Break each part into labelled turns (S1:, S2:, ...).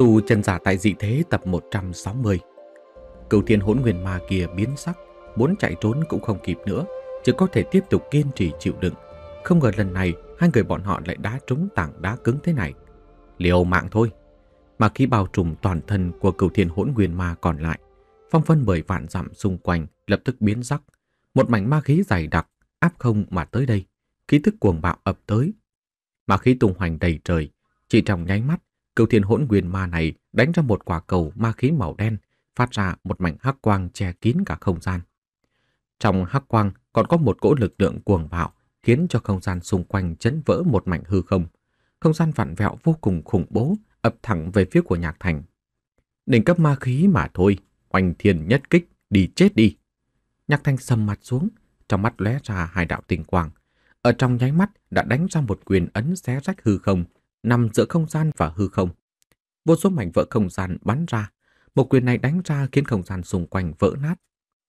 S1: Tu chân giả tại dị thế tập 160 Cựu thiên hỗn nguyên ma kia biến sắc Muốn chạy trốn cũng không kịp nữa Chỉ có thể tiếp tục kiên trì chịu đựng Không ngờ lần này hai người bọn họ lại đá trúng tảng đá cứng thế này Liều mạng thôi Mà khi bao trùm toàn thân của cựu thiên hỗn nguyên ma còn lại Phong phân bởi vạn dặm xung quanh lập tức biến sắc Một mảnh ma khí dày đặc áp không mà tới đây Khí thức cuồng bạo ập tới Ma khí tung hoành đầy trời Chỉ trong nháy mắt cầu thiên hỗn nguyên ma này đánh ra một quả cầu ma khí màu đen, phát ra một mảnh hắc quang che kín cả không gian. Trong hắc quang còn có một cỗ lực lượng cuồng bạo, khiến cho không gian xung quanh chấn vỡ một mảnh hư không. Không gian vặn vẹo vô cùng khủng bố, ập thẳng về phía của Nhạc Thành. Đỉnh cấp ma khí mà thôi, hoành thiên nhất kích, đi chết đi. Nhạc thanh sầm mặt xuống, trong mắt lóe ra hai đạo tinh quang. Ở trong nháy mắt đã đánh ra một quyền ấn xé rách hư không, nằm giữa không gian và hư không. Vô số mảnh vỡ không gian bắn ra, một quyền này đánh ra khiến không gian xung quanh vỡ nát,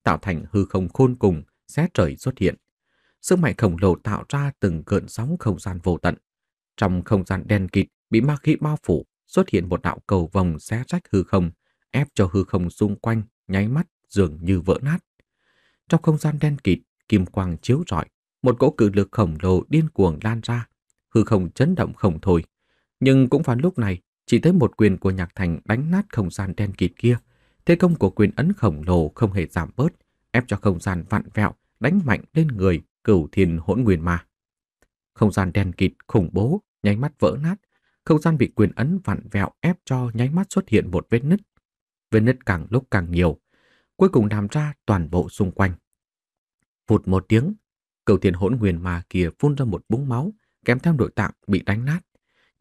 S1: tạo thành hư không khôn cùng, xé trời xuất hiện. Sức mạnh khổng lồ tạo ra từng cơn sóng không gian vô tận. Trong không gian đen kịt bị ma khí bao phủ, xuất hiện một đạo cầu vòng xé rách hư không, ép cho hư không xung quanh nháy mắt dường như vỡ nát. Trong không gian đen kịt, kim quang chiếu rọi, một cỗ cự lực khổng lồ điên cuồng lan ra, hư không chấn động không thôi, nhưng cũng vào lúc này, chỉ thấy một quyền của Nhạc Thành đánh nát không gian đen kịt kia. Thế công của quyền ấn khổng lồ không hề giảm bớt, ép cho không gian vặn vẹo, đánh mạnh lên người cửu thiên hỗn nguyên ma. Không gian đen kịt khủng bố, nháy mắt vỡ nát. Không gian bị quyền ấn vặn vẹo ép cho nháy mắt xuất hiện một vết nứt. Vết nứt càng lúc càng nhiều, cuối cùng làm ra toàn bộ xung quanh. Phụt một tiếng, cửu thiên hỗn nguyên ma kia phun ra một búng máu, kèm theo nội tạng bị đánh nát.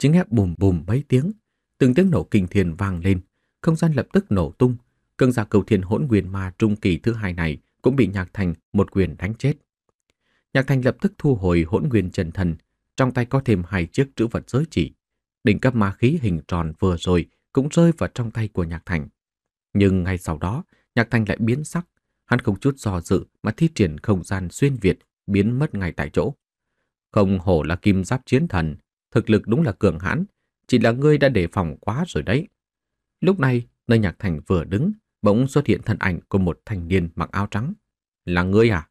S1: Chính nghe bùm bùm mấy tiếng, từng tiếng nổ kinh thiên vang lên, không gian lập tức nổ tung. Cương giả cầu thiên hỗn quyền ma trung kỳ thứ hai này cũng bị Nhạc Thành một quyền đánh chết. Nhạc Thành lập tức thu hồi hỗn nguyên chân thần, trong tay có thêm hai chiếc chữ vật giới chỉ. Đỉnh cấp ma khí hình tròn vừa rồi cũng rơi vào trong tay của Nhạc Thành. Nhưng ngay sau đó, Nhạc Thành lại biến sắc, hắn không chút do dự mà thi triển không gian xuyên Việt biến mất ngay tại chỗ. Không hổ là kim giáp chiến thần, thực lực đúng là cường hãn, chỉ là ngươi đã đề phòng quá rồi đấy. Lúc này, nơi nhạc thành vừa đứng, bỗng xuất hiện thân ảnh của một thanh niên mặc áo trắng. Là ngươi à?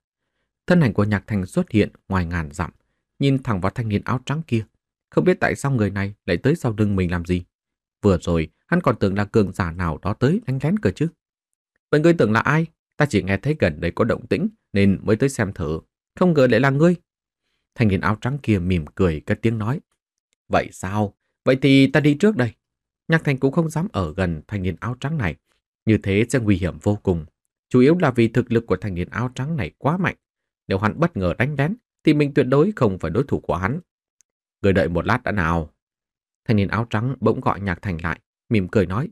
S1: Thân ảnh của nhạc thành xuất hiện ngoài ngàn dặm, nhìn thẳng vào thanh niên áo trắng kia. Không biết tại sao người này lại tới sau lưng mình làm gì. Vừa rồi, hắn còn tưởng là cường giả nào đó tới đánh lén cơ chứ. Vậy ngươi tưởng là ai? Ta chỉ nghe thấy gần đây có động tĩnh nên mới tới xem thử. Không ngờ lại là ngươi. Thanh niên áo trắng kia mỉm cười cất tiếng nói. Vậy sao? Vậy thì ta đi trước đây. Nhạc Thành cũng không dám ở gần thanh niên áo trắng này. Như thế sẽ nguy hiểm vô cùng. Chủ yếu là vì thực lực của thanh niên áo trắng này quá mạnh. Nếu hắn bất ngờ đánh lén, thì mình tuyệt đối không phải đối thủ của hắn. Người đợi một lát đã nào. Thanh niên áo trắng bỗng gọi Nhạc Thành lại, mỉm cười nói.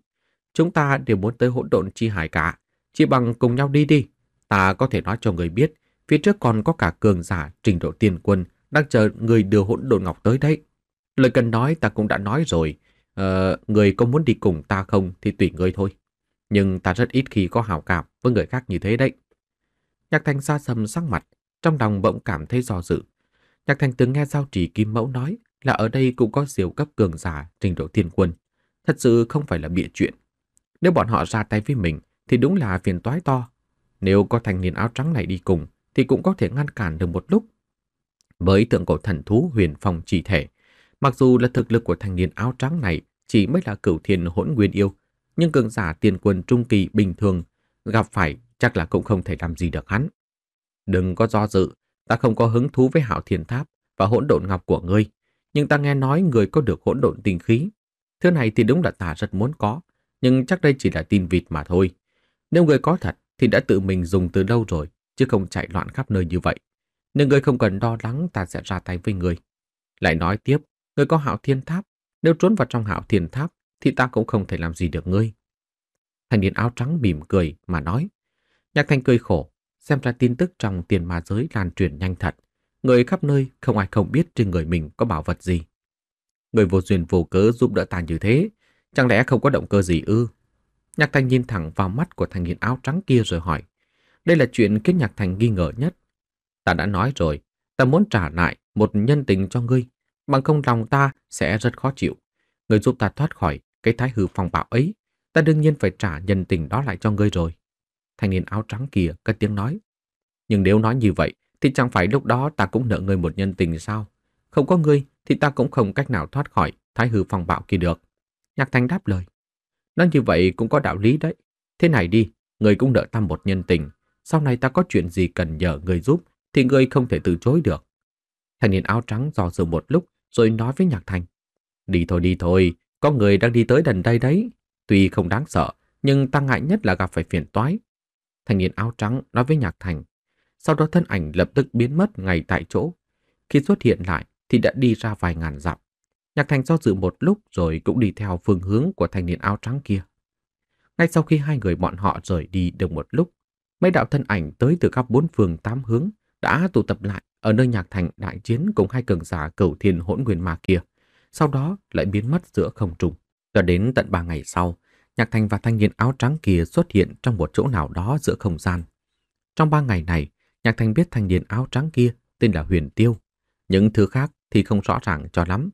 S1: Chúng ta đều muốn tới hỗn độn chi hải cả. Chỉ bằng cùng nhau đi đi. Ta có thể nói cho người biết, phía trước còn có cả cường giả trình độ tiền quân đang chờ người đưa hỗn độn ngọc tới đấy. Lời cần nói ta cũng đã nói rồi. Ờ, người có muốn đi cùng ta không thì tùy người thôi. Nhưng ta rất ít khi có hào cảm với người khác như thế đấy. Nhạc thành xa sầm sắc mặt, trong lòng bỗng cảm thấy do dự. Nhạc thành từng nghe giao trì kim mẫu nói là ở đây cũng có siêu cấp cường giả trình độ thiên quân. Thật sự không phải là bịa chuyện. Nếu bọn họ ra tay với mình thì đúng là phiền toái to. Nếu có thanh niên áo trắng này đi cùng thì cũng có thể ngăn cản được một lúc. Với tượng cổ thần thú huyền phong chỉ thể Mặc dù là thực lực của thanh niên áo trắng này chỉ mới là cửu thiên hỗn nguyên yêu, nhưng cường giả tiền quân trung kỳ bình thường gặp phải chắc là cũng không thể làm gì được hắn. Đừng có do dự, ta không có hứng thú với hạo thiên tháp và hỗn độn ngọc của ngươi, nhưng ta nghe nói người có được hỗn độn tinh khí. Thứ này thì đúng là ta rất muốn có, nhưng chắc đây chỉ là tin vịt mà thôi. Nếu người có thật thì đã tự mình dùng từ lâu rồi, chứ không chạy loạn khắp nơi như vậy. nếu người không cần đo lắng ta sẽ ra tay với người. Lại nói tiếp, người có hạo thiên tháp, nếu trốn vào trong hạo thiên tháp thì ta cũng không thể làm gì được ngươi. thành niên áo trắng mỉm cười mà nói. Nhạc thanh cười khổ, xem ra tin tức trong tiền ma giới lan truyền nhanh thật. Người khắp nơi không ai không biết trên người mình có bảo vật gì. Người vô duyên vô cớ giúp đỡ ta như thế, chẳng lẽ không có động cơ gì ư? Nhạc Thành nhìn thẳng vào mắt của thanh niên áo trắng kia rồi hỏi. Đây là chuyện khiến Nhạc Thành nghi ngờ nhất. Ta đã nói rồi, ta muốn trả lại một nhân tình cho ngươi bằng không lòng ta sẽ rất khó chịu. Người giúp ta thoát khỏi cái thái hư phong bạo ấy, ta đương nhiên phải trả nhân tình đó lại cho ngươi rồi. Thanh niên áo trắng kia cất tiếng nói. Nhưng nếu nói như vậy, thì chẳng phải lúc đó ta cũng nợ ngươi một nhân tình sao? Không có ngươi thì ta cũng không cách nào thoát khỏi thái hư phong bạo kia được. Nhạc thanh đáp lời. Nói như vậy cũng có đạo lý đấy. Thế này đi, ngươi cũng nợ ta một nhân tình. Sau này ta có chuyện gì cần nhờ người giúp thì ngươi không thể từ chối được. Thanh niên áo trắng do dự một lúc rồi nói với Nhạc Thành. Đi thôi đi thôi, có người đang đi tới đần đây đấy. Tuy không đáng sợ, nhưng ta ngại nhất là gặp phải phiền toái. Thành niên áo trắng nói với Nhạc Thành. Sau đó thân ảnh lập tức biến mất ngay tại chỗ. Khi xuất hiện lại thì đã đi ra vài ngàn dặm. Nhạc Thành do dự một lúc rồi cũng đi theo phương hướng của thanh niên áo trắng kia. Ngay sau khi hai người bọn họ rời đi được một lúc, mấy đạo thân ảnh tới từ các bốn phương tám hướng đã tụ tập lại ở nơi nhạc thành đại chiến cùng hai cường giả cửu thiên hỗn nguyên ma kia, sau đó lại biến mất giữa không trung. Cho đến tận ba ngày sau, nhạc thành và thanh niên áo trắng kia xuất hiện trong một chỗ nào đó giữa không gian. Trong ba ngày này, nhạc thành biết thanh niên áo trắng kia tên là Huyền Tiêu. Những thứ khác thì không rõ ràng cho lắm.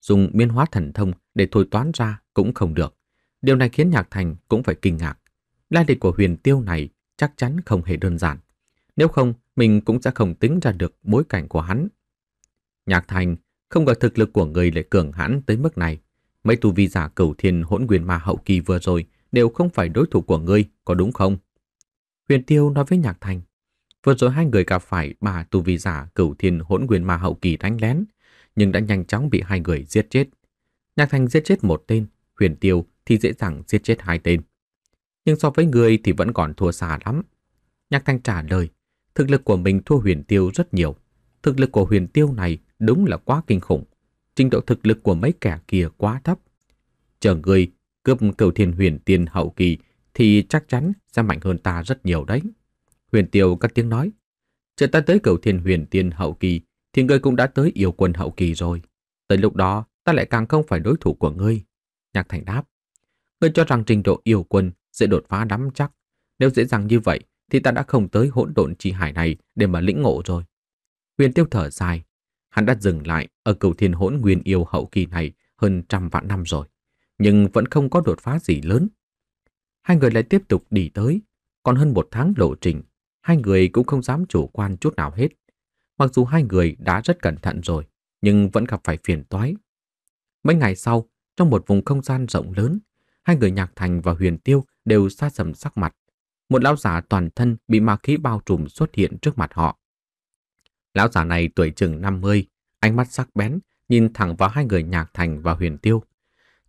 S1: Dùng miên hóa thần thông để thôi toán ra cũng không được. Điều này khiến nhạc thành cũng phải kinh ngạc. Lai lịch của Huyền Tiêu này chắc chắn không hề đơn giản. Nếu không, mình cũng sẽ không tính ra được bối cảnh của hắn. Nhạc Thành không ngờ thực lực của người lại cường hãn tới mức này. Mấy tu vi giả cửu thiên hỗn nguyên ma hậu kỳ vừa rồi đều không phải đối thủ của ngươi, có đúng không? Huyền Tiêu nói với Nhạc Thành. Vừa rồi hai người gặp phải bà tu vi giả cửu thiên hỗn nguyên ma hậu kỳ đánh lén, nhưng đã nhanh chóng bị hai người giết chết. Nhạc Thành giết chết một tên, Huyền Tiêu thì dễ dàng giết chết hai tên. Nhưng so với ngươi thì vẫn còn thua xa lắm. Nhạc Thành trả lời, thực lực của mình thua huyền tiêu rất nhiều. Thực lực của huyền tiêu này đúng là quá kinh khủng. Trình độ thực lực của mấy kẻ kia quá thấp. Chờ người cướp cầu thiên huyền tiên hậu kỳ thì chắc chắn sẽ mạnh hơn ta rất nhiều đấy. Huyền tiêu cất tiếng nói. Chờ ta tới cầu thiên huyền tiên hậu kỳ thì ngươi cũng đã tới yêu quân hậu kỳ rồi. Tới lúc đó ta lại càng không phải đối thủ của ngươi. Nhạc thành đáp. Ngươi cho rằng trình độ yêu quân sẽ đột phá đắm chắc. Nếu dễ dàng như vậy thì ta đã không tới hỗn độn chi hải này để mà lĩnh ngộ rồi. Huyền tiêu thở dài, hắn đã dừng lại ở cầu thiên hỗn nguyên yêu hậu kỳ này hơn trăm vạn năm rồi, nhưng vẫn không có đột phá gì lớn. Hai người lại tiếp tục đi tới, còn hơn một tháng lộ trình, hai người cũng không dám chủ quan chút nào hết. Mặc dù hai người đã rất cẩn thận rồi, nhưng vẫn gặp phải phiền toái. Mấy ngày sau, trong một vùng không gian rộng lớn, hai người Nhạc Thành và Huyền Tiêu đều xa sầm sắc mặt một lão giả toàn thân bị ma khí bao trùm xuất hiện trước mặt họ. Lão giả này tuổi chừng 50, ánh mắt sắc bén, nhìn thẳng vào hai người Nhạc Thành và Huyền Tiêu.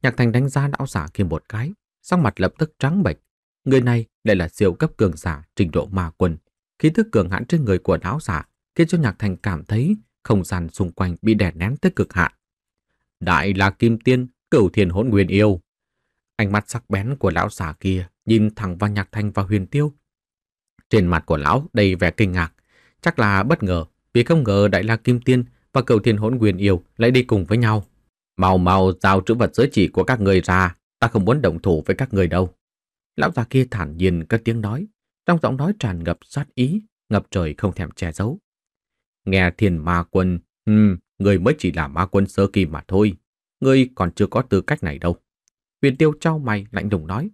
S1: Nhạc Thành đánh giá lão giả kia một cái, sắc mặt lập tức trắng bệch. Người này lại là siêu cấp cường giả trình độ ma quân. Khí thức cường hãn trên người của lão giả khiến cho Nhạc Thành cảm thấy không gian xung quanh bị đè nén tới cực hạn. Đại là Kim Tiên, cửu thiền hỗn nguyên yêu. Ánh mắt sắc bén của lão giả kia nhìn thẳng vào Nhạc Thành và Huyền Tiêu. Trên mặt của lão đầy vẻ kinh ngạc, chắc là bất ngờ vì không ngờ Đại La Kim Tiên và cựu Thiên Hỗn quyền Yêu lại đi cùng với nhau. Mau mau giao chữ vật giới chỉ của các người ra, ta không muốn động thủ với các người đâu. Lão già kia thản nhiên cất tiếng nói, trong giọng nói tràn ngập sát ý, ngập trời không thèm che giấu. Nghe thiên ma quân, ừm, người mới chỉ là ma quân sơ kỳ mà thôi, người còn chưa có tư cách này đâu. Huyền tiêu trao mày lạnh lùng nói,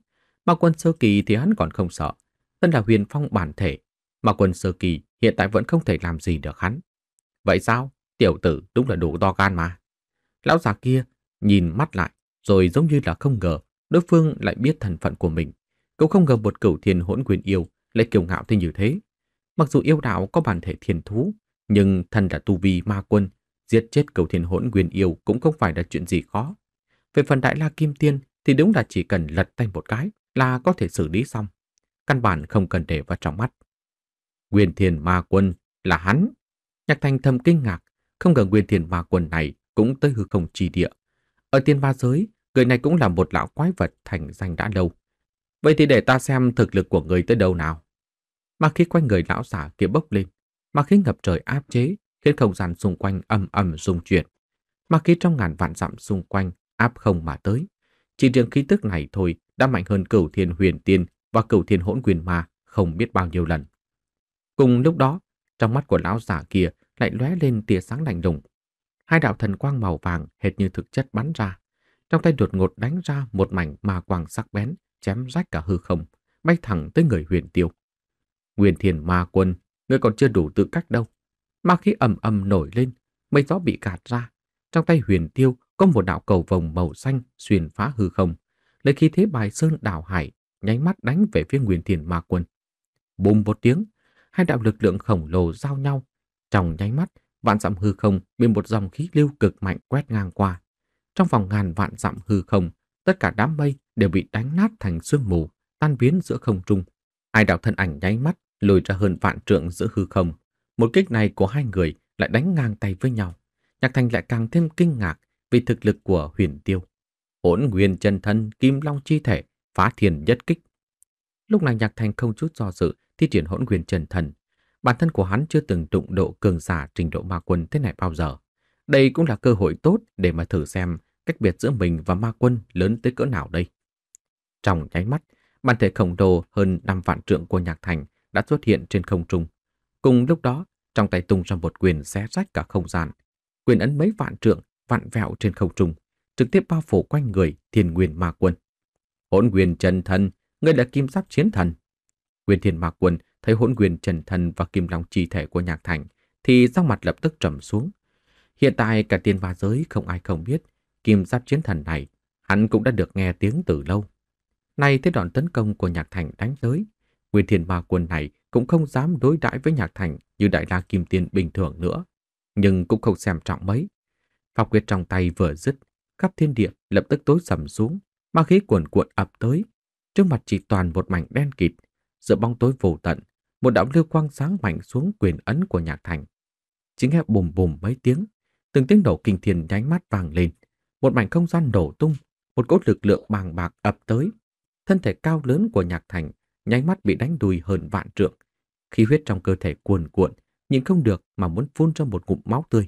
S1: Ma quân sơ kỳ thì hắn còn không sợ. Thân là huyền phong bản thể. Ma quân sơ kỳ hiện tại vẫn không thể làm gì được hắn. Vậy sao? Tiểu tử đúng là đủ to gan mà. Lão già kia nhìn mắt lại rồi giống như là không ngờ đối phương lại biết thần phận của mình. Cũng không ngờ một cửu thiên hỗn quyền yêu lại kiêu ngạo thế như thế. Mặc dù yêu đạo có bản thể thiền thú, nhưng thân là tu vi ma quân, giết chết cửu thiên hỗn quyền yêu cũng không phải là chuyện gì khó. Về phần đại la kim tiên thì đúng là chỉ cần lật tay một cái, là có thể xử lý xong. Căn bản không cần để vào trong mắt. Nguyên Thiên Ma Quân là hắn. Nhạc Thanh thầm kinh ngạc, không ngờ Nguyên Thiên Ma Quân này cũng tới hư không trì địa. Ở tiên ma giới, người này cũng là một lão quái vật thành danh đã lâu. Vậy thì để ta xem thực lực của người tới đâu nào. Mà khi quanh người lão giả kia bốc lên, mà khi ngập trời áp chế, khiến không gian xung quanh âm âm rung chuyển. mà khi trong ngàn vạn dặm xung quanh áp không mà tới. Chỉ riêng khí tức này thôi đã mạnh hơn cửu thiên huyền tiên và cửu thiên hỗn quyền ma không biết bao nhiêu lần. Cùng lúc đó, trong mắt của lão giả kia lại lóe lên tia sáng lạnh lùng. Hai đạo thần quang màu vàng hệt như thực chất bắn ra. Trong tay đột ngột đánh ra một mảnh ma quang sắc bén, chém rách cả hư không, bay thẳng tới người huyền tiêu. Nguyên thiền ma quân, người còn chưa đủ tự cách đâu. Ma khí ầm ầm nổi lên, mây gió bị gạt ra. Trong tay huyền tiêu có một đạo cầu vồng màu xanh xuyên phá hư không, lấy khí thế bài sơn đảo hải, nháy mắt đánh về phía Nguyên Thiên Ma Quân. Bùm một tiếng, hai đạo lực lượng khổng lồ giao nhau, trong nháy mắt, vạn dặm hư không bị một dòng khí lưu cực mạnh quét ngang qua. Trong vòng ngàn vạn dặm hư không, tất cả đám mây đều bị đánh nát thành sương mù, tan biến giữa không trung. Hai đạo thân ảnh nháy mắt lùi ra hơn vạn trượng giữa hư không. Một kích này của hai người lại đánh ngang tay với nhau. Nhạc Thành lại càng thêm kinh ngạc vì thực lực của huyền tiêu. Hỗn nguyên chân thân, kim long chi thể, phá thiền nhất kích. Lúc này Nhạc Thành không chút do dự thi triển hỗn nguyên chân thân. Bản thân của hắn chưa từng đụng độ cường giả trình độ ma quân thế này bao giờ. Đây cũng là cơ hội tốt để mà thử xem cách biệt giữa mình và ma quân lớn tới cỡ nào đây. Trong nháy mắt, bản thể khổng lồ hơn 5 vạn trượng của Nhạc Thành đã xuất hiện trên không trung. Cùng lúc đó, trong tay tung ra một quyền xé rách cả không gian. Quyền ấn mấy vạn trượng vặn vẹo trên không trung, trực tiếp bao phủ quanh người Thiên Nguyên Ma Quân. Hỗn Nguyên Trần Thần, ngươi là Kim Giáp Chiến Thần. Nguyên Thiên Ma Quân thấy Hỗn Nguyên Trần Thần và Kim Long chi thể của Nhạc Thành thì sắc mặt lập tức trầm xuống. Hiện tại cả tiên ma giới không ai không biết, Kim Giáp Chiến Thần này hắn cũng đã được nghe tiếng từ lâu. Nay thế đoạn tấn công của Nhạc Thành đánh tới, Nguyên Thiên Ma Quân này cũng không dám đối đãi với Nhạc Thành như Đại La Kim Tiên bình thường nữa, nhưng cũng không xem trọng mấy, Pháp quyết trong tay vừa dứt, khắp thiên địa lập tức tối sầm xuống, ma khí cuồn cuộn ập tới. Trước mặt chỉ toàn một mảnh đen kịt, giữa bóng tối vô tận, một đạo lưu quang sáng mạnh xuống quyền ấn của Nhạc Thành. Chính nghe bùm bùm mấy tiếng, từng tiếng nổ kinh thiên nháy mắt vàng lên, một mảnh không gian nổ tung, một cốt lực lượng bàng bạc ập tới. Thân thể cao lớn của Nhạc Thành nháy mắt bị đánh đùi hơn vạn trượng, khí huyết trong cơ thể cuồn cuộn, nhìn không được mà muốn phun ra một ngụm máu tươi.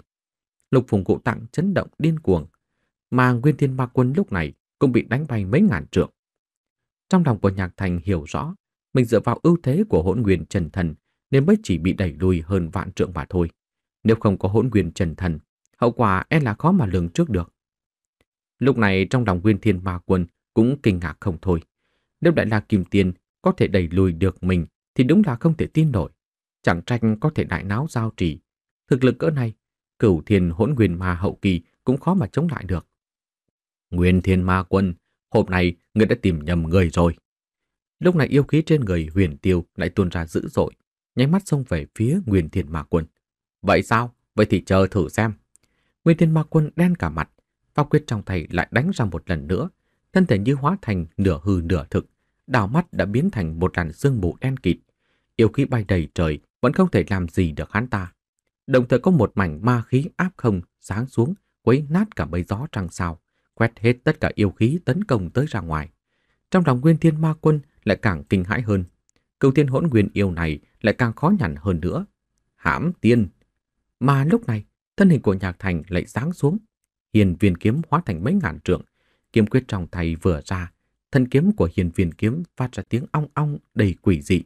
S1: Lục phùng cụ tặng chấn động điên cuồng, mà Nguyên Thiên Ma Quân lúc này cũng bị đánh bay mấy ngàn trượng. Trong lòng của Nhạc Thành hiểu rõ, mình dựa vào ưu thế của hỗn nguyên trần thần nên mới chỉ bị đẩy lùi hơn vạn trượng mà thôi. Nếu không có hỗn nguyên trần thần, hậu quả e là khó mà lường trước được. Lúc này trong lòng Nguyên Thiên Ma Quân cũng kinh ngạc không thôi. Nếu đại la kim tiền có thể đẩy lùi được mình thì đúng là không thể tin nổi. Chẳng trách có thể đại náo giao trì. Thực lực cỡ này cửu thiên hỗn nguyên ma hậu kỳ cũng khó mà chống lại được. Nguyên thiên ma quân, hôm nay ngươi đã tìm nhầm người rồi. Lúc này yêu khí trên người huyền tiêu lại tuôn ra dữ dội, nháy mắt xông về phía Nguyên Thiên Ma Quân. Vậy sao? Vậy thì chờ thử xem. Nguyên Thiên Ma Quân đen cả mặt, pháp quyết trong tay lại đánh ra một lần nữa, thân thể như hóa thành nửa hư nửa thực, đảo mắt đã biến thành một làn sương mù đen kịt. Yêu khí bay đầy trời vẫn không thể làm gì được hắn ta đồng thời có một mảnh ma khí áp không sáng xuống, quấy nát cả mấy gió trăng sao, quét hết tất cả yêu khí tấn công tới ra ngoài. Trong lòng Nguyên Thiên Ma Quân lại càng kinh hãi hơn. cựu Thiên Hỗn Nguyên yêu này lại càng khó nhằn hơn nữa. Hãm tiên. Mà lúc này, thân hình của Nhạc Thành lại sáng xuống, hiền viên kiếm hóa thành mấy ngàn trượng, kiếm quyết trong tay vừa ra, thân kiếm của hiền viên kiếm phát ra tiếng ong ong đầy quỷ dị.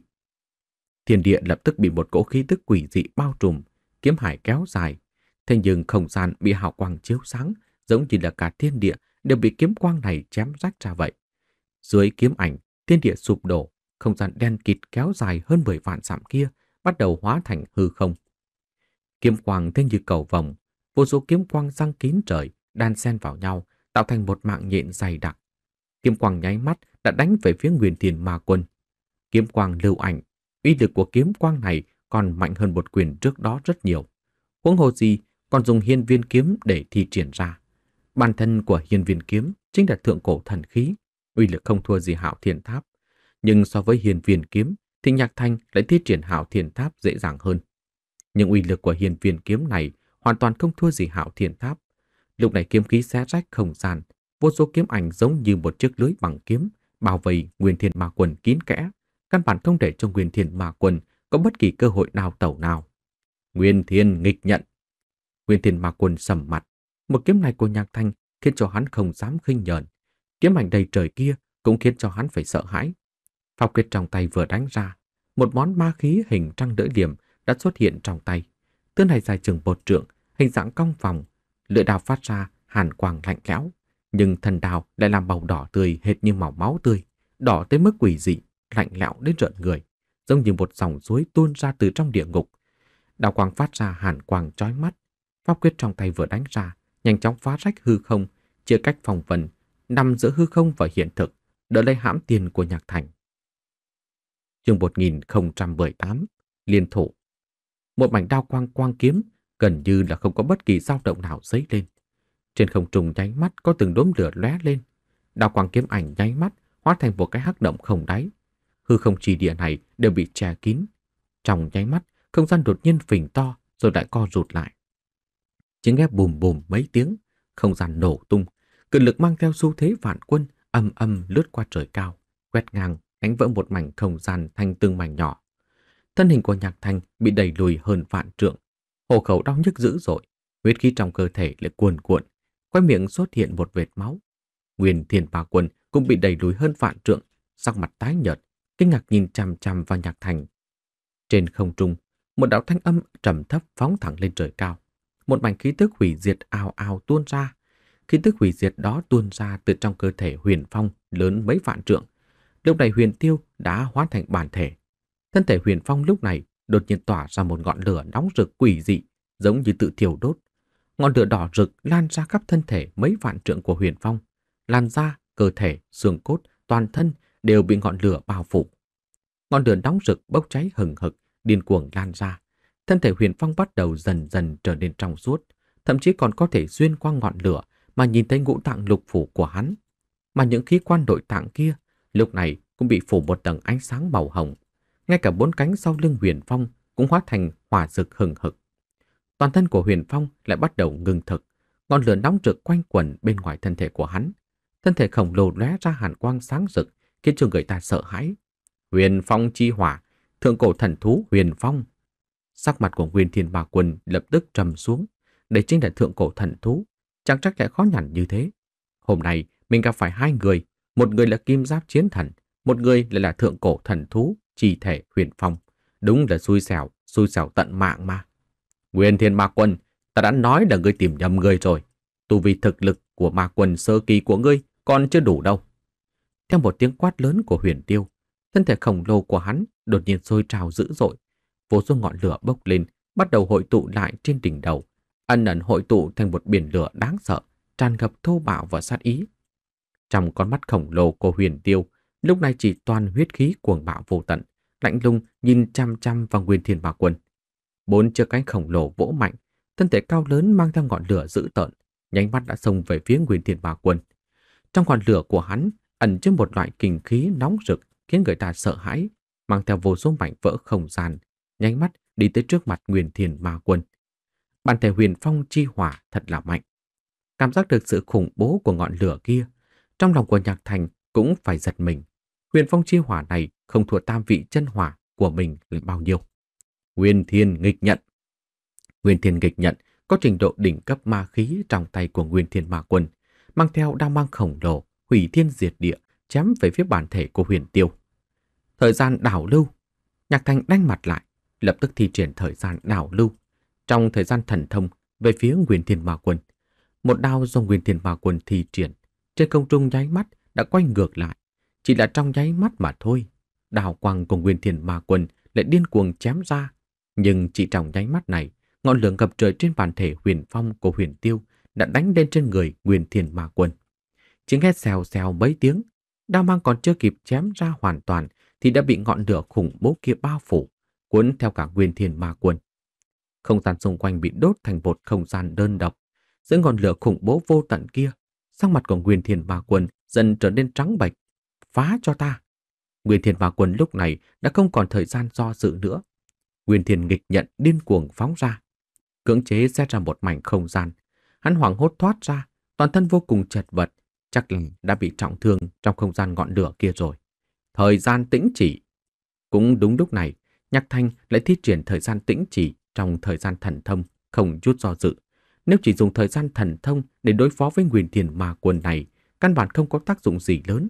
S1: Thiên địa lập tức bị một cỗ khí tức quỷ dị bao trùm, kiếm hải kéo dài. Thế nhưng không gian bị hào quang chiếu sáng, giống như là cả thiên địa đều bị kiếm quang này chém rách ra vậy. Dưới kiếm ảnh, thiên địa sụp đổ, không gian đen kịt kéo dài hơn 10 vạn dặm kia bắt đầu hóa thành hư không. Kiếm quang thế như cầu vồng, vô số kiếm quang răng kín trời, đan xen vào nhau, tạo thành một mạng nhện dày đặc. Kiếm quang nháy mắt đã đánh về phía Nguyên Thiên Ma Quân. Kiếm quang lưu ảnh, uy lực của kiếm quang này còn mạnh hơn một quyền trước đó rất nhiều. Huống hồ gì còn dùng hiên viên kiếm để thi triển ra. Bản thân của hiên viên kiếm chính là thượng cổ thần khí, uy lực không thua gì hạo thiên tháp. Nhưng so với hiên viên kiếm thì Nhạc Thanh lại thi triển hạo thiên tháp dễ dàng hơn. Nhưng uy lực của hiên viên kiếm này hoàn toàn không thua gì hạo thiên tháp. Lúc này kiếm khí xé rách không gian, vô số kiếm ảnh giống như một chiếc lưới bằng kiếm, bao vây nguyên thiên ma quần kín kẽ. Căn bản không để cho nguyên thiên ma quần có bất kỳ cơ hội đào tẩu nào. Nguyên Thiên nghịch nhận. Nguyên Thiên ma quân sầm mặt. Một kiếm này của Nhạc Thanh khiến cho hắn không dám khinh nhờn. Kiếm ảnh đầy trời kia cũng khiến cho hắn phải sợ hãi. phong quyết trong tay vừa đánh ra, một món ma khí hình trăng đỡ điểm đã xuất hiện trong tay. Thứ này dài chừng bột trượng, hình dạng cong vòng, lưỡi đào phát ra hàn quang lạnh lẽo, nhưng thần đào lại làm màu đỏ tươi hệt như màu máu tươi, đỏ tới mức quỷ dị, lạnh lẽo đến rợn người giống như một dòng suối tuôn ra từ trong địa ngục. Đào quang phát ra hàn quang chói mắt, pháp quyết trong tay vừa đánh ra, nhanh chóng phá rách hư không, chia cách phòng vần, nằm giữa hư không và hiện thực, đỡ lấy hãm tiền của Nhạc Thành. Chương 1018, Liên thủ. Một mảnh đao quang quang kiếm gần như là không có bất kỳ dao động nào dấy lên. Trên không trung nháy mắt có từng đốm lửa lóe lên, đao quang kiếm ảnh nháy mắt hóa thành một cái hắc động không đáy, hư không trì địa này đều bị che kín. Trong nháy mắt, không gian đột nhiên phình to rồi lại co rụt lại. Chỉ ghép bùm bùm mấy tiếng, không gian nổ tung, cường lực mang theo xu thế vạn quân âm âm lướt qua trời cao, quét ngang, đánh vỡ một mảnh không gian thành từng mảnh nhỏ. Thân hình của Nhạc Thanh bị đẩy lùi hơn vạn trượng, hộ khẩu đau nhức dữ dội, huyết khí trong cơ thể lại cuồn cuộn, quay miệng xuất hiện một vệt máu. Nguyên Thiên Ba Quân cũng bị đẩy lùi hơn vạn trượng, sắc mặt tái nhợt, kinh ngạc nhìn chằm chằm vào nhạc thành. Trên không trung, một đạo thanh âm trầm thấp phóng thẳng lên trời cao. Một mảnh khí tức hủy diệt ào ào tuôn ra. Khí tức hủy diệt đó tuôn ra từ trong cơ thể huyền phong lớn mấy vạn trượng. Lúc này huyền tiêu đã hóa thành bản thể. Thân thể huyền phong lúc này đột nhiên tỏa ra một ngọn lửa nóng rực quỷ dị, giống như tự thiêu đốt. Ngọn lửa đỏ rực lan ra khắp thân thể mấy vạn trượng của huyền phong. Lan ra, cơ thể, xương cốt, toàn thân đều bị ngọn lửa bao phủ. Ngọn lửa nóng rực bốc cháy hừng hực, điên cuồng lan ra. Thân thể Huyền Phong bắt đầu dần dần trở nên trong suốt, thậm chí còn có thể xuyên qua ngọn lửa mà nhìn thấy ngũ tạng lục phủ của hắn. Mà những khí quan nội tạng kia lúc này cũng bị phủ một tầng ánh sáng màu hồng. Ngay cả bốn cánh sau lưng Huyền Phong cũng hóa thành hỏa rực hừng hực. Toàn thân của Huyền Phong lại bắt đầu ngừng thực, ngọn lửa nóng rực quanh quẩn bên ngoài thân thể của hắn. Thân thể khổng lồ lóe ra hàn quang sáng rực, khiến cho người ta sợ hãi. Huyền Phong chi hỏa, thượng cổ thần thú Huyền Phong. Sắc mặt của Nguyên Thiên Ma Quân lập tức trầm xuống. Đây chính là thượng cổ thần thú, chẳng trách lại khó nhằn như thế. Hôm nay mình gặp phải hai người, một người là kim giáp chiến thần, một người lại là thượng cổ thần thú, chi thể Huyền Phong. Đúng là xui xẻo, xui xẻo tận mạng mà. Nguyên Thiên Ma Quân, ta đã nói là ngươi tìm nhầm người rồi. Tu vì thực lực của ma quân sơ kỳ của ngươi còn chưa đủ đâu. Theo một tiếng quát lớn của huyền tiêu, thân thể khổng lồ của hắn đột nhiên sôi trào dữ dội. Vô số ngọn lửa bốc lên, bắt đầu hội tụ lại trên đỉnh đầu, ân ẩn hội tụ thành một biển lửa đáng sợ, tràn ngập thô bạo và sát ý. Trong con mắt khổng lồ của huyền tiêu, lúc này chỉ toàn huyết khí cuồng bạo vô tận, lạnh lùng nhìn chăm chăm vào nguyên thiên ma quân. Bốn chiếc cánh khổng lồ vỗ mạnh, thân thể cao lớn mang theo ngọn lửa dữ tợn, nhánh mắt đã xông về phía nguyên thiên ma quân. Trong ngọn lửa của hắn ẩn chứa một loại kinh khí nóng rực khiến người ta sợ hãi, mang theo vô số mảnh vỡ không gian, nhanh mắt đi tới trước mặt Nguyên Thiên Ma Quân. Bản thể huyền phong chi hỏa thật là mạnh. Cảm giác được sự khủng bố của ngọn lửa kia, trong lòng của Nhạc Thành cũng phải giật mình. Huyền phong chi hỏa này không thuộc tam vị chân hỏa của mình là bao nhiêu. Nguyên Thiên nghịch nhận Nguyên Thiên nghịch nhận có trình độ đỉnh cấp ma khí trong tay của Nguyên Thiên Ma Quân, mang theo đao mang khổng lồ, hủy thiên diệt địa, chém về phía bản thể của huyền tiêu. Thời gian đảo lưu, nhạc Thanh đanh mặt lại, lập tức thi triển thời gian đảo lưu. Trong thời gian thần thông về phía Nguyên Thiên Ma Quân, một đao do Nguyên Thiên Ma Quân thi triển, trên công trung nháy mắt đã quay ngược lại, chỉ là trong nháy mắt mà thôi. Đào quang của Nguyên Thiên Ma Quân lại điên cuồng chém ra, nhưng chỉ trong nháy mắt này, ngọn lửa gặp trời trên bản thể huyền phong của huyền tiêu đã đánh lên trên người Nguyên Thiên Ma Quân. Tiếng hét xèo xèo mấy tiếng, đao mang còn chưa kịp chém ra hoàn toàn thì đã bị ngọn lửa khủng bố kia bao phủ, cuốn theo cả nguyên thiên ma quân. Không gian xung quanh bị đốt thành một không gian đơn độc. Giữa ngọn lửa khủng bố vô tận kia, sắc mặt của nguyên thiên ma quân dần trở nên trắng bệch. Phá cho ta! Nguyên thiên ma quân lúc này đã không còn thời gian do dự nữa. Nguyên thiên nghịch nhận điên cuồng phóng ra. Cưỡng chế xét ra một mảnh không gian. Hắn hoảng hốt thoát ra, toàn thân vô cùng chật vật, chắc là đã bị trọng thương trong không gian ngọn lửa kia rồi. Thời gian tĩnh chỉ. Cũng đúng lúc này, Nhạc Thanh lại thi triển thời gian tĩnh chỉ trong thời gian thần thông, không chút do dự. Nếu chỉ dùng thời gian thần thông để đối phó với nguyền thiền ma quần này, căn bản không có tác dụng gì lớn.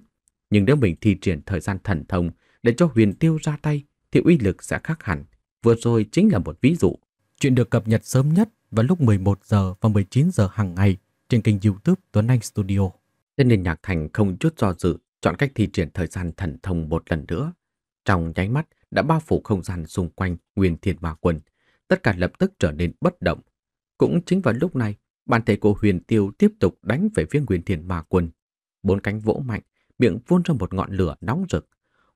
S1: Nhưng nếu mình thi triển thời gian thần thông để cho huyền tiêu ra tay, thì uy lực sẽ khác hẳn. Vừa rồi chính là một ví dụ. Chuyện được cập nhật sớm nhất vào lúc 11 giờ và 19 giờ hàng ngày trên kênh youtube Tuấn Anh Studio. Thế nên Nhạc Thành không chút do dự chọn cách thi triển thời gian thần thông một lần nữa. Trong nháy mắt đã bao phủ không gian xung quanh nguyên thiên ma quân. Tất cả lập tức trở nên bất động. Cũng chính vào lúc này, bàn tay của huyền tiêu tiếp tục đánh về phía nguyên thiên ma quân. Bốn cánh vỗ mạnh, miệng phun ra một ngọn lửa nóng rực.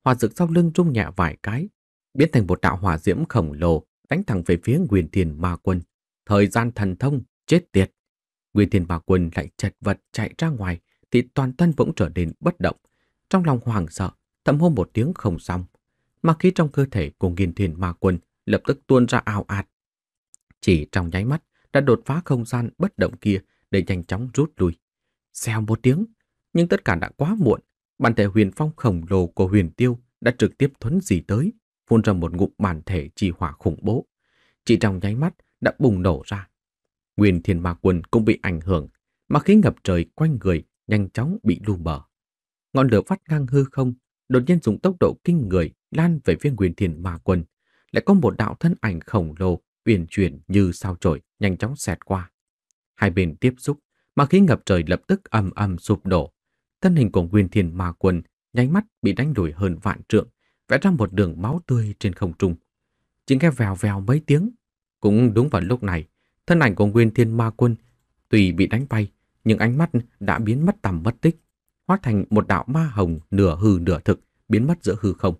S1: Hòa rực sau lưng rung nhẹ vài cái, biến thành một đạo hỏa diễm khổng lồ đánh thẳng về phía Nguyên Thiên Ma Quân. Thời gian thần thông, chết tiệt. Nguyên Thiên Ma Quân lại chật vật chạy ra ngoài, thì toàn thân vẫn trở nên bất động. Trong lòng hoàng sợ, thầm hô một tiếng không xong. Mà khí trong cơ thể của nghìn thiên ma quân lập tức tuôn ra ào ạt. Chỉ trong nháy mắt đã đột phá không gian bất động kia để nhanh chóng rút lui. Xèo một tiếng, nhưng tất cả đã quá muộn. Bản thể huyền phong khổng lồ của huyền tiêu đã trực tiếp thuấn gì tới, phun ra một ngụm bản thể trì hỏa khủng bố. Chỉ trong nháy mắt đã bùng nổ ra. Nguyên thiên ma quân cũng bị ảnh hưởng, mà khí ngập trời quanh người nhanh chóng bị lu mờ. Ngọn lửa vắt ngang hư không, đột nhiên dùng tốc độ kinh người lan về phía Nguyên Thiên Ma Quân, lại có một đạo thân ảnh khổng lồ uyển chuyển như sao chổi nhanh chóng xẹt qua. Hai bên tiếp xúc, mà khí ngập trời lập tức âm âm sụp đổ. Thân hình của Nguyên Thiên Ma Quân nháy mắt bị đánh đuổi hơn vạn trượng, vẽ ra một đường máu tươi trên không trung. Chỉ nghe vèo vèo mấy tiếng, cũng đúng vào lúc này, thân ảnh của Nguyên Thiên Ma Quân tùy bị đánh bay, nhưng ánh mắt đã biến mất tầm mất tích, hóa thành một đạo ma hồng nửa hư nửa thực, biến mất giữa hư không.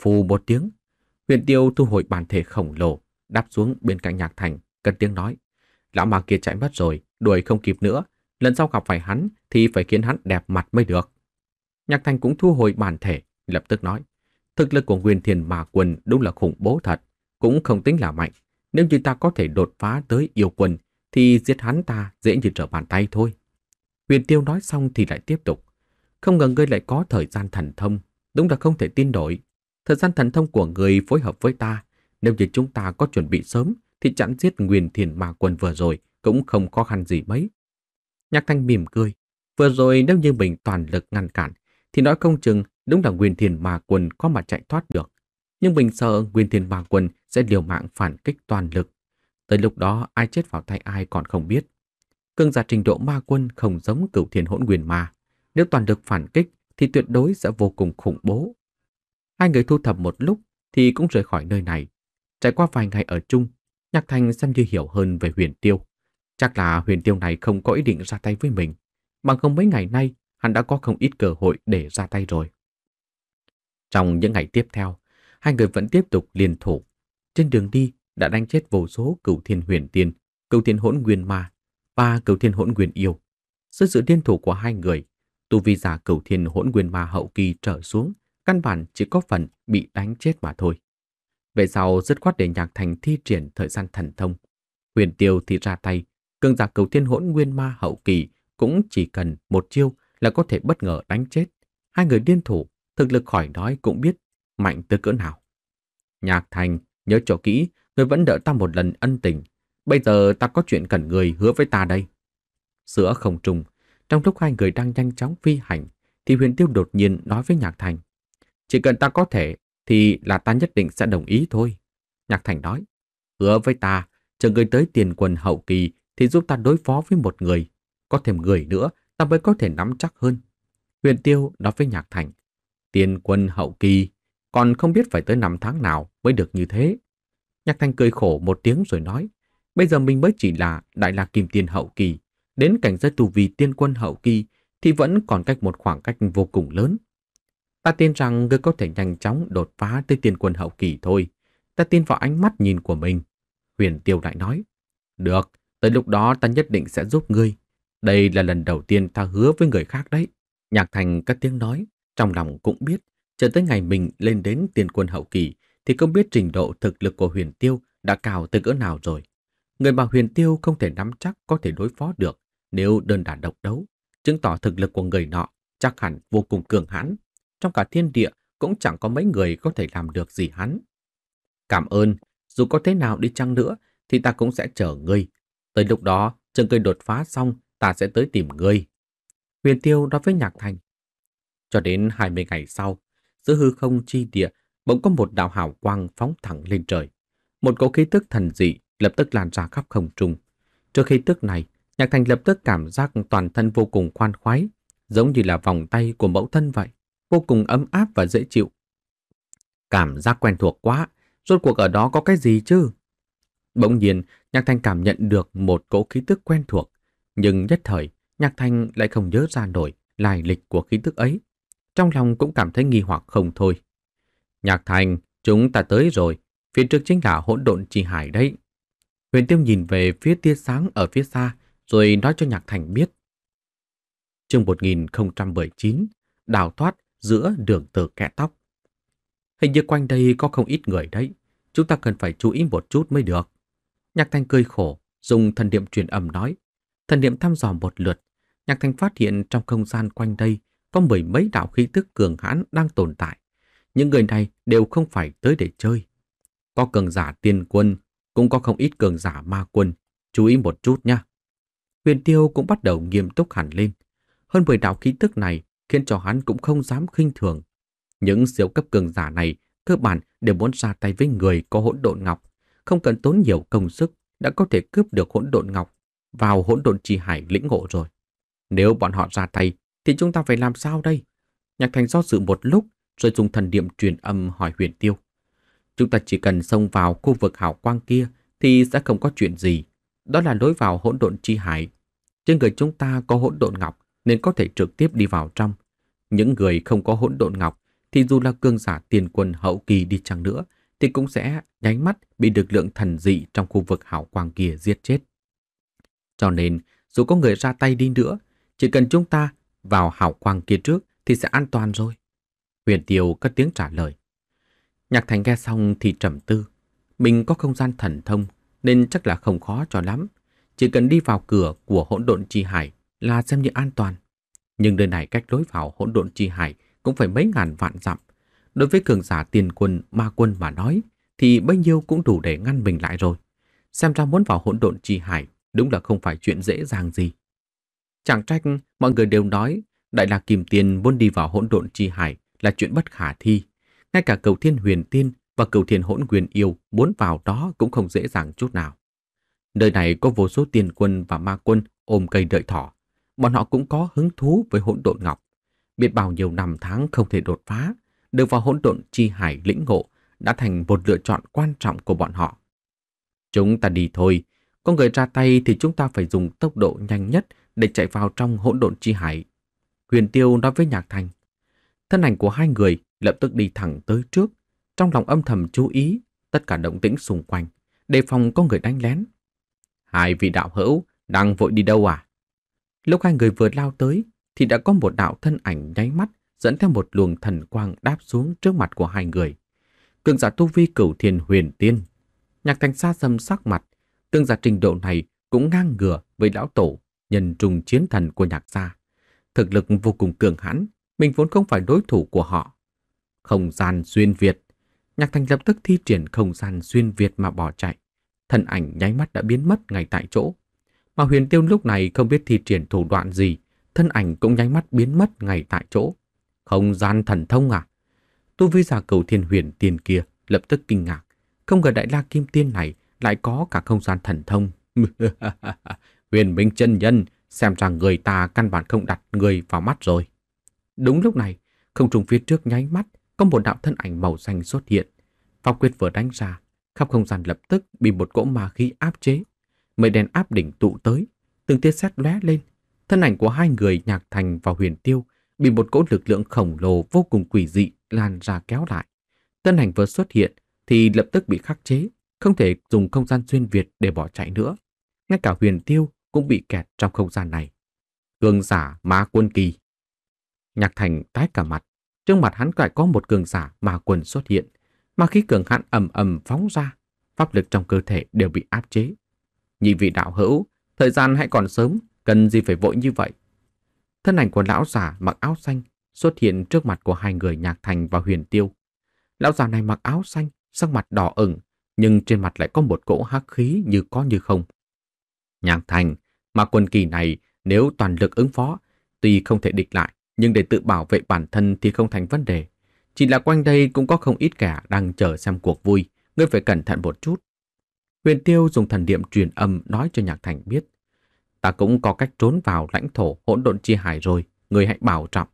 S1: Phù một tiếng, huyền tiêu thu hồi bản thể khổng lồ, đáp xuống bên cạnh nhạc thành, cất tiếng nói. Lão ma kia chạy mất rồi, đuổi không kịp nữa, lần sau gặp phải hắn thì phải khiến hắn đẹp mặt mới được. Nhạc thành cũng thu hồi bản thể, lập tức nói. Thực lực của Nguyên Thiền Ma Quân đúng là khủng bố thật, cũng không tính là mạnh. Nếu như ta có thể đột phá tới yêu quân thì giết hắn ta dễ như trở bàn tay thôi. Huyền Tiêu nói xong thì lại tiếp tục. Không ngờ ngươi lại có thời gian thần thông, đúng là không thể tin nổi. Thời gian thần thông của người phối hợp với ta, nếu như chúng ta có chuẩn bị sớm thì chặn giết Nguyên Thiền Ma Quân vừa rồi cũng không khó khăn gì mấy. Nhạc Thanh mỉm cười, vừa rồi nếu như mình toàn lực ngăn cản thì nói không chừng đúng là Nguyên Thiền Ma Quân có mà chạy thoát được. Nhưng mình sợ Nguyên Thiền Ma Quân sẽ điều mạng phản kích toàn lực Tới lúc đó ai chết vào tay ai còn không biết. Cương giả trình độ ma quân không giống cửu thiên hỗn quyền ma. Nếu toàn lực phản kích thì tuyệt đối sẽ vô cùng khủng bố. Hai người thu thập một lúc thì cũng rời khỏi nơi này. Trải qua vài ngày ở chung, Nhạc Thành xem như hiểu hơn về huyền tiêu. Chắc là huyền tiêu này không có ý định ra tay với mình. Bằng không mấy ngày nay, hắn đã có không ít cơ hội để ra tay rồi. Trong những ngày tiếp theo, hai người vẫn tiếp tục liên thủ. Trên đường đi, đã đánh chết vô số cửu thiên huyền tiên, cửu thiên hỗn nguyên ma và cửu thiên hỗn nguyên yêu. Sự sự điên thủ của hai người, tu vi giả cửu thiên hỗn nguyên ma hậu kỳ trở xuống, căn bản chỉ có phần bị đánh chết mà thôi. Về sau dứt khoát để nhạc thành thi triển thời gian thần thông. Huyền tiêu thì ra tay, cường giả cửu thiên hỗn nguyên ma hậu kỳ cũng chỉ cần một chiêu là có thể bất ngờ đánh chết. Hai người điên thủ, thực lực khỏi nói cũng biết mạnh tới cỡ nào. Nhạc thành nhớ cho kỹ Người vẫn đỡ ta một lần ân tình. Bây giờ ta có chuyện cần người hứa với ta đây. Giữa không trùng. trong lúc hai người đang nhanh chóng phi hành, thì huyền tiêu đột nhiên nói với Nhạc Thành. Chỉ cần ta có thể, thì là ta nhất định sẽ đồng ý thôi. Nhạc Thành nói, hứa với ta, chờ người tới tiền quần hậu kỳ thì giúp ta đối phó với một người. Có thêm người nữa, ta mới có thể nắm chắc hơn. Huyền Tiêu nói với Nhạc Thành, tiền quân hậu kỳ, còn không biết phải tới năm tháng nào mới được như thế. Nhạc Thanh cười khổ một tiếng rồi nói, bây giờ mình mới chỉ là đại la kim tiên hậu kỳ, đến cảnh giới tù vi tiên quân hậu kỳ thì vẫn còn cách một khoảng cách vô cùng lớn. Ta tin rằng ngươi có thể nhanh chóng đột phá tới tiên quân hậu kỳ thôi. Ta tin vào ánh mắt nhìn của mình. Huyền Tiêu lại nói, được, tới lúc đó ta nhất định sẽ giúp ngươi. Đây là lần đầu tiên ta hứa với người khác đấy. Nhạc Thành cất tiếng nói, trong lòng cũng biết, chờ tới ngày mình lên đến tiên quân hậu kỳ thì không biết trình độ thực lực của huyền tiêu đã cao tới cỡ nào rồi. Người mà huyền tiêu không thể nắm chắc có thể đối phó được nếu đơn đả độc đấu, chứng tỏ thực lực của người nọ chắc hẳn vô cùng cường hãn. Trong cả thiên địa cũng chẳng có mấy người có thể làm được gì hắn. Cảm ơn, dù có thế nào đi chăng nữa thì ta cũng sẽ chờ ngươi. Tới lúc đó, chừng cây đột phá xong, ta sẽ tới tìm ngươi. Huyền Tiêu nói với Nhạc Thành. Cho đến 20 ngày sau, giữa hư không chi địa bỗng có một đạo hào quang phóng thẳng lên trời. Một cỗ khí tức thần dị lập tức lan ra khắp không trung. Trước khí tức này, Nhạc Thành lập tức cảm giác toàn thân vô cùng khoan khoái, giống như là vòng tay của mẫu thân vậy, vô cùng ấm áp và dễ chịu. Cảm giác quen thuộc quá, rốt cuộc ở đó có cái gì chứ? Bỗng nhiên, Nhạc Thành cảm nhận được một cỗ khí tức quen thuộc, nhưng nhất thời, Nhạc Thành lại không nhớ ra nổi lai lịch của khí tức ấy. Trong lòng cũng cảm thấy nghi hoặc không thôi. Nhạc thành, chúng ta tới rồi, phía trước chính là hỗn độn chi hải đấy. Huyền Tiêu nhìn về phía tia sáng ở phía xa, rồi nói cho Nhạc Thành biết. Chương 1019, đào thoát giữa đường từ kẽ tóc. Hình như quanh đây có không ít người đấy, chúng ta cần phải chú ý một chút mới được. Nhạc Thành cười khổ, dùng thần niệm truyền âm nói. Thần niệm thăm dò một lượt, Nhạc Thành phát hiện trong không gian quanh đây có mười mấy đạo khí tức cường hãn đang tồn tại những người này đều không phải tới để chơi. Có cường giả tiên quân, cũng có không ít cường giả ma quân, chú ý một chút nha. Huyền Tiêu cũng bắt đầu nghiêm túc hẳn lên. Hơn 10 đạo khí tức này khiến cho hắn cũng không dám khinh thường. Những siêu cấp cường giả này cơ bản đều muốn ra tay với người có hỗn độn ngọc, không cần tốn nhiều công sức đã có thể cướp được hỗn độn ngọc vào hỗn độn trì hải lĩnh ngộ rồi. Nếu bọn họ ra tay thì chúng ta phải làm sao đây? Nhạc Thành do dự một lúc rồi dùng thần niệm truyền âm hỏi huyền tiêu. Chúng ta chỉ cần xông vào khu vực hảo quang kia thì sẽ không có chuyện gì. Đó là lối vào hỗn độn chi hải. Trên người chúng ta có hỗn độn ngọc nên có thể trực tiếp đi vào trong. Những người không có hỗn độn ngọc thì dù là cương giả tiền quân hậu kỳ đi chăng nữa thì cũng sẽ nháy mắt bị lực lượng thần dị trong khu vực hảo quang kia giết chết. Cho nên, dù có người ra tay đi nữa, chỉ cần chúng ta vào hảo quang kia trước thì sẽ an toàn rồi. Huyền Tiêu cất tiếng trả lời. Nhạc Thành nghe xong thì trầm tư. Mình có không gian thần thông nên chắc là không khó cho lắm. Chỉ cần đi vào cửa của hỗn độn chi hải là xem như an toàn. Nhưng nơi này cách lối vào hỗn độn chi hải cũng phải mấy ngàn vạn dặm. Đối với cường giả tiền quân, ma quân mà nói thì bấy nhiêu cũng đủ để ngăn mình lại rồi. Xem ra muốn vào hỗn độn chi hải đúng là không phải chuyện dễ dàng gì. Chẳng trách mọi người đều nói Đại La kìm tiền muốn đi vào hỗn độn chi hải là chuyện bất khả thi. Ngay cả cầu thiên huyền tiên và cầu thiên hỗn quyền yêu muốn vào đó cũng không dễ dàng chút nào. Nơi này có vô số tiên quân và ma quân ôm cây đợi thỏ. Bọn họ cũng có hứng thú với hỗn độn ngọc. Biết bao nhiêu năm tháng không thể đột phá, được vào hỗn độn chi hải lĩnh ngộ đã thành một lựa chọn quan trọng của bọn họ. Chúng ta đi thôi, có người ra tay thì chúng ta phải dùng tốc độ nhanh nhất để chạy vào trong hỗn độn chi hải. Huyền Tiêu nói với Nhạc Thành. Thân ảnh của hai người lập tức đi thẳng tới trước, trong lòng âm thầm chú ý tất cả động tĩnh xung quanh, đề phòng có người đánh lén. Hai vị đạo hữu đang vội đi đâu à? Lúc hai người vừa lao tới thì đã có một đạo thân ảnh nháy mắt dẫn theo một luồng thần quang đáp xuống trước mặt của hai người. Cường giả tu vi cửu thiền huyền tiên. Nhạc thành xa xâm sắc mặt, cường giả trình độ này cũng ngang ngừa với lão tổ nhân trùng chiến thần của nhạc gia. Thực lực vô cùng cường hãn, mình vốn không phải đối thủ của họ. Không gian xuyên Việt, Nhạc Thành lập tức thi triển không gian xuyên Việt mà bỏ chạy. Thân ảnh nháy mắt đã biến mất ngay tại chỗ. Mà huyền tiêu lúc này không biết thi triển thủ đoạn gì, thân ảnh cũng nháy mắt biến mất ngay tại chỗ. Không gian thần thông à? Tu vi giả cầu thiên huyền tiền kia lập tức kinh ngạc. Không ngờ đại la kim tiên này lại có cả không gian thần thông. huyền Minh chân nhân, xem rằng người ta căn bản không đặt người vào mắt rồi. Đúng lúc này, không trung phía trước nháy mắt, có một đạo thân ảnh màu xanh xuất hiện. Phong quyết vừa đánh ra, khắp không gian lập tức bị một cỗ ma khí áp chế. Mây đèn áp đỉnh tụ tới, từng tia sét lóe lên. Thân ảnh của hai người Nhạc Thành và Huyền Tiêu bị một cỗ lực lượng khổng lồ vô cùng quỷ dị lan ra kéo lại. Thân ảnh vừa xuất hiện thì lập tức bị khắc chế, không thể dùng không gian xuyên Việt để bỏ chạy nữa. Ngay cả Huyền Tiêu cũng bị kẹt trong không gian này. Cường giả má quân kỳ Nhạc Thành tái cả mặt, trước mặt hắn lại có một cường giả mà quần xuất hiện, mà khí cường hãn ầm ầm phóng ra, pháp lực trong cơ thể đều bị áp chế. Nhị vị đạo hữu, thời gian hãy còn sớm, cần gì phải vội như vậy. Thân ảnh của lão giả mặc áo xanh xuất hiện trước mặt của hai người Nhạc Thành và Huyền Tiêu. Lão già này mặc áo xanh, sắc mặt đỏ ửng, nhưng trên mặt lại có một cỗ hắc khí như có như không. Nhạc Thành, mà quần kỳ này nếu toàn lực ứng phó, tuy không thể địch lại, nhưng để tự bảo vệ bản thân thì không thành vấn đề. Chỉ là quanh đây cũng có không ít kẻ đang chờ xem cuộc vui, ngươi phải cẩn thận một chút. Huyền Tiêu dùng thần niệm truyền âm nói cho Nhạc Thành biết. Ta cũng có cách trốn vào lãnh thổ hỗn độn chi hải rồi, người hãy bảo trọng.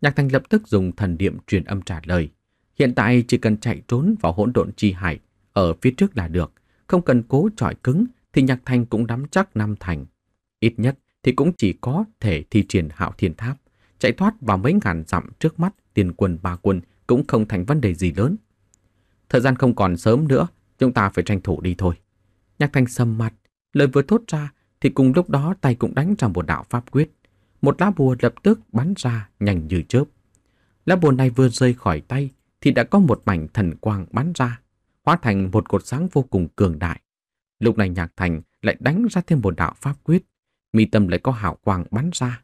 S1: Nhạc Thành lập tức dùng thần niệm truyền âm trả lời. Hiện tại chỉ cần chạy trốn vào hỗn độn chi hải, ở phía trước là được. Không cần cố trọi cứng thì Nhạc Thành cũng nắm chắc năm thành. Ít nhất thì cũng chỉ có thể thi triển hạo thiên tháp chạy thoát vào mấy ngàn dặm trước mắt tiền quân ba quân cũng không thành vấn đề gì lớn. Thời gian không còn sớm nữa, chúng ta phải tranh thủ đi thôi. Nhạc thanh sầm mặt, lời vừa thốt ra thì cùng lúc đó tay cũng đánh ra một đạo pháp quyết. Một lá bùa lập tức bắn ra nhanh như chớp. Lá bùa này vừa rơi khỏi tay thì đã có một mảnh thần quang bắn ra, hóa thành một cột sáng vô cùng cường đại. Lúc này Nhạc Thành lại đánh ra thêm một đạo pháp quyết, mi tâm lại có hào quang bắn ra,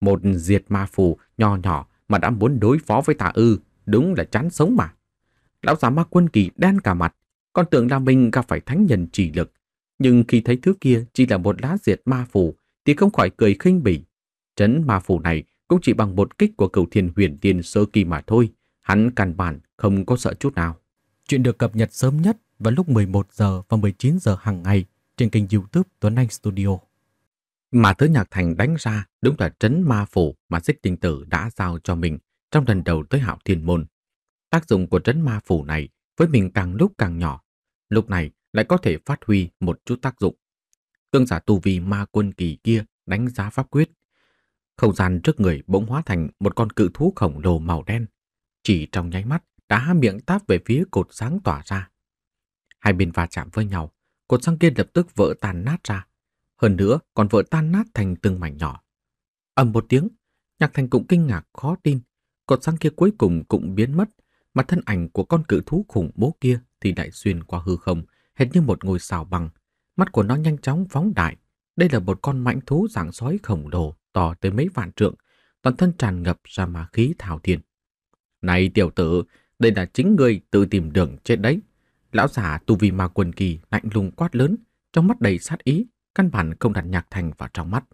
S1: một diệt ma phù nho nhỏ mà đã muốn đối phó với tà ư, đúng là chán sống mà. Lão già ma quân kỳ đen cả mặt, còn tưởng là mình gặp phải thánh nhân chỉ lực. Nhưng khi thấy thứ kia chỉ là một lá diệt ma phù thì không khỏi cười khinh bỉ. Trấn ma phù này cũng chỉ bằng một kích của cầu thiên huyền tiên sơ kỳ mà thôi. Hắn căn bản không có sợ chút nào. Chuyện được cập nhật sớm nhất vào lúc 11 giờ và 19 giờ hàng ngày trên kênh youtube Tuấn Anh Studio. Mà thứ Nhạc Thành đánh ra đúng là trấn ma phủ mà xích tinh tử đã giao cho mình trong lần đầu tới hạo thiên môn. Tác dụng của trấn ma phủ này với mình càng lúc càng nhỏ, lúc này lại có thể phát huy một chút tác dụng. Cương giả tu vi ma quân kỳ kia đánh giá pháp quyết. Không gian trước người bỗng hóa thành một con cự thú khổng lồ màu đen. Chỉ trong nháy mắt đã há miệng táp về phía cột sáng tỏa ra. Hai bên va chạm với nhau, cột sáng kia lập tức vỡ tan nát ra, hơn nữa còn vỡ tan nát thành từng mảnh nhỏ. Ầm một tiếng, Nhạc Thành cũng kinh ngạc khó tin, cột sáng kia cuối cùng cũng biến mất, mà thân ảnh của con cự thú khủng bố kia thì đại xuyên qua hư không, hệt như một ngôi sao bằng. Mắt của nó nhanh chóng phóng đại, đây là một con mãnh thú dạng sói khổng lồ to tới mấy vạn trượng, toàn thân tràn ngập ra mà khí thảo thiên. Này tiểu tử, đây là chính ngươi tự tìm đường chết đấy. Lão giả tu vi ma quần kỳ lạnh lùng quát lớn, trong mắt đầy sát ý, căn bản không đặt Nhạc Thành vào trong mắt.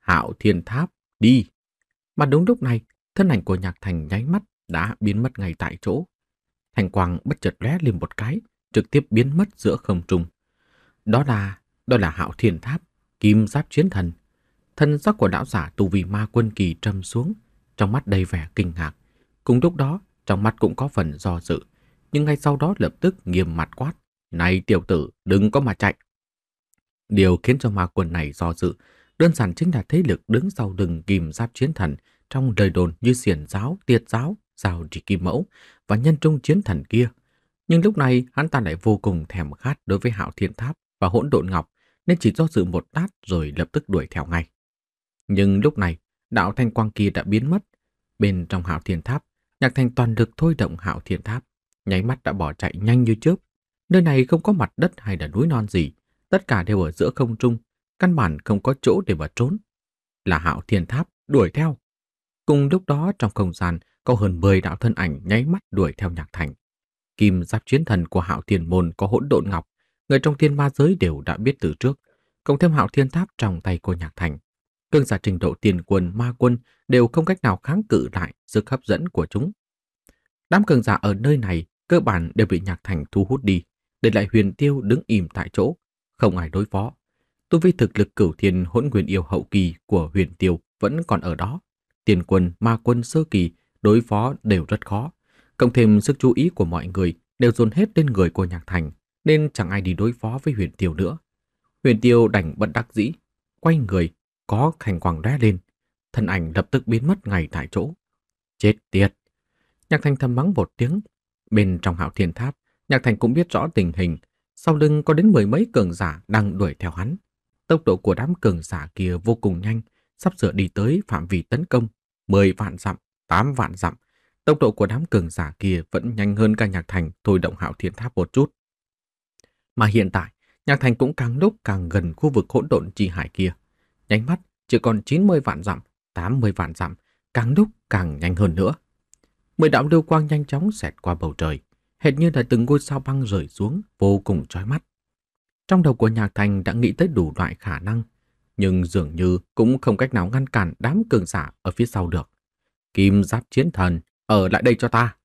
S1: Hạo thiên tháp, đi! Mà đúng lúc này, thân ảnh của Nhạc Thành nháy mắt đã biến mất ngay tại chỗ. Thành quang bất chợt lóe lên một cái, trực tiếp biến mất giữa không trung. Đó là, đó là Hạo Thiên Tháp, Kim Giáp Chiến Thần. Thân sắc của lão giả tù vì ma quân kỳ trầm xuống, trong mắt đầy vẻ kinh ngạc. Cùng lúc đó, trong mắt cũng có phần do dự, nhưng ngay sau đó lập tức nghiêm mặt quát, "Này tiểu tử, đừng có mà chạy." Điều khiến cho ma quân này do dự đơn giản chính là thế lực đứng sau lưng kìm giáp chiến thần trong lời đồn như xiển giáo, tiệt giáo, giao trì kim mẫu và nhân trung chiến thần kia. Nhưng lúc này hắn ta lại vô cùng thèm khát đối với hạo thiên tháp và hỗn độn ngọc nên chỉ do dự một tát rồi lập tức đuổi theo ngay. Nhưng lúc này đạo thanh quang kia đã biến mất. Bên trong hạo thiên tháp, nhạc thanh toàn lực thôi động hạo thiên tháp. Nháy mắt đã bỏ chạy nhanh như chớp. Nơi này không có mặt đất hay là núi non gì, tất cả đều ở giữa không trung, căn bản không có chỗ để mà trốn. Là hạo thiên tháp đuổi theo. Cùng lúc đó trong không gian có hơn 10 đạo thân ảnh nháy mắt đuổi theo nhạc thành. Kim giáp chiến thần của hạo thiên môn có hỗn độn ngọc, người trong thiên ma giới đều đã biết từ trước, cộng thêm hạo thiên tháp trong tay của nhạc thành. Cương giả trình độ tiền quân, ma quân đều không cách nào kháng cự lại sức hấp dẫn của chúng. Đám cường giả ở nơi này cơ bản đều bị nhạc thành thu hút đi, để lại huyền tiêu đứng im tại chỗ, không ai đối phó. Tu vi thực lực cửu thiên hỗn nguyên yêu hậu kỳ của huyền tiêu vẫn còn ở đó. Tiền quân, ma quân sơ kỳ đối phó đều rất khó. Cộng thêm sức chú ý của mọi người đều dồn hết lên người của nhạc thành, nên chẳng ai đi đối phó với huyền tiêu nữa. Huyền tiêu đành bận đắc dĩ, quay người, có hành quang đá lên. Thân ảnh lập tức biến mất ngay tại chỗ. Chết tiệt! Nhạc thành thầm mắng một tiếng. Bên trong hạo thiên tháp, nhạc thành cũng biết rõ tình hình, sau lưng có đến mười mấy cường giả đang đuổi theo hắn. Tốc độ của đám cường giả kia vô cùng nhanh, sắp sửa đi tới phạm vi tấn công. Mười vạn dặm, tám vạn dặm. Tốc độ của đám cường giả kia vẫn nhanh hơn cả nhạc thành thôi động hạo thiên tháp một chút. Mà hiện tại, nhạc thành cũng càng lúc càng gần khu vực hỗn độn chi hải kia. Nhánh mắt, chỉ còn 90 vạn dặm, 80 vạn dặm, càng lúc càng nhanh hơn nữa. Mười đạo lưu quang nhanh chóng xẹt qua bầu trời, hệt như là từng ngôi sao băng rơi xuống vô cùng chói mắt. Trong đầu của Nhạc Thành đã nghĩ tới đủ loại khả năng, nhưng dường như cũng không cách nào ngăn cản đám cường giả ở phía sau được. Kim giáp chiến thần, ở lại đây cho ta.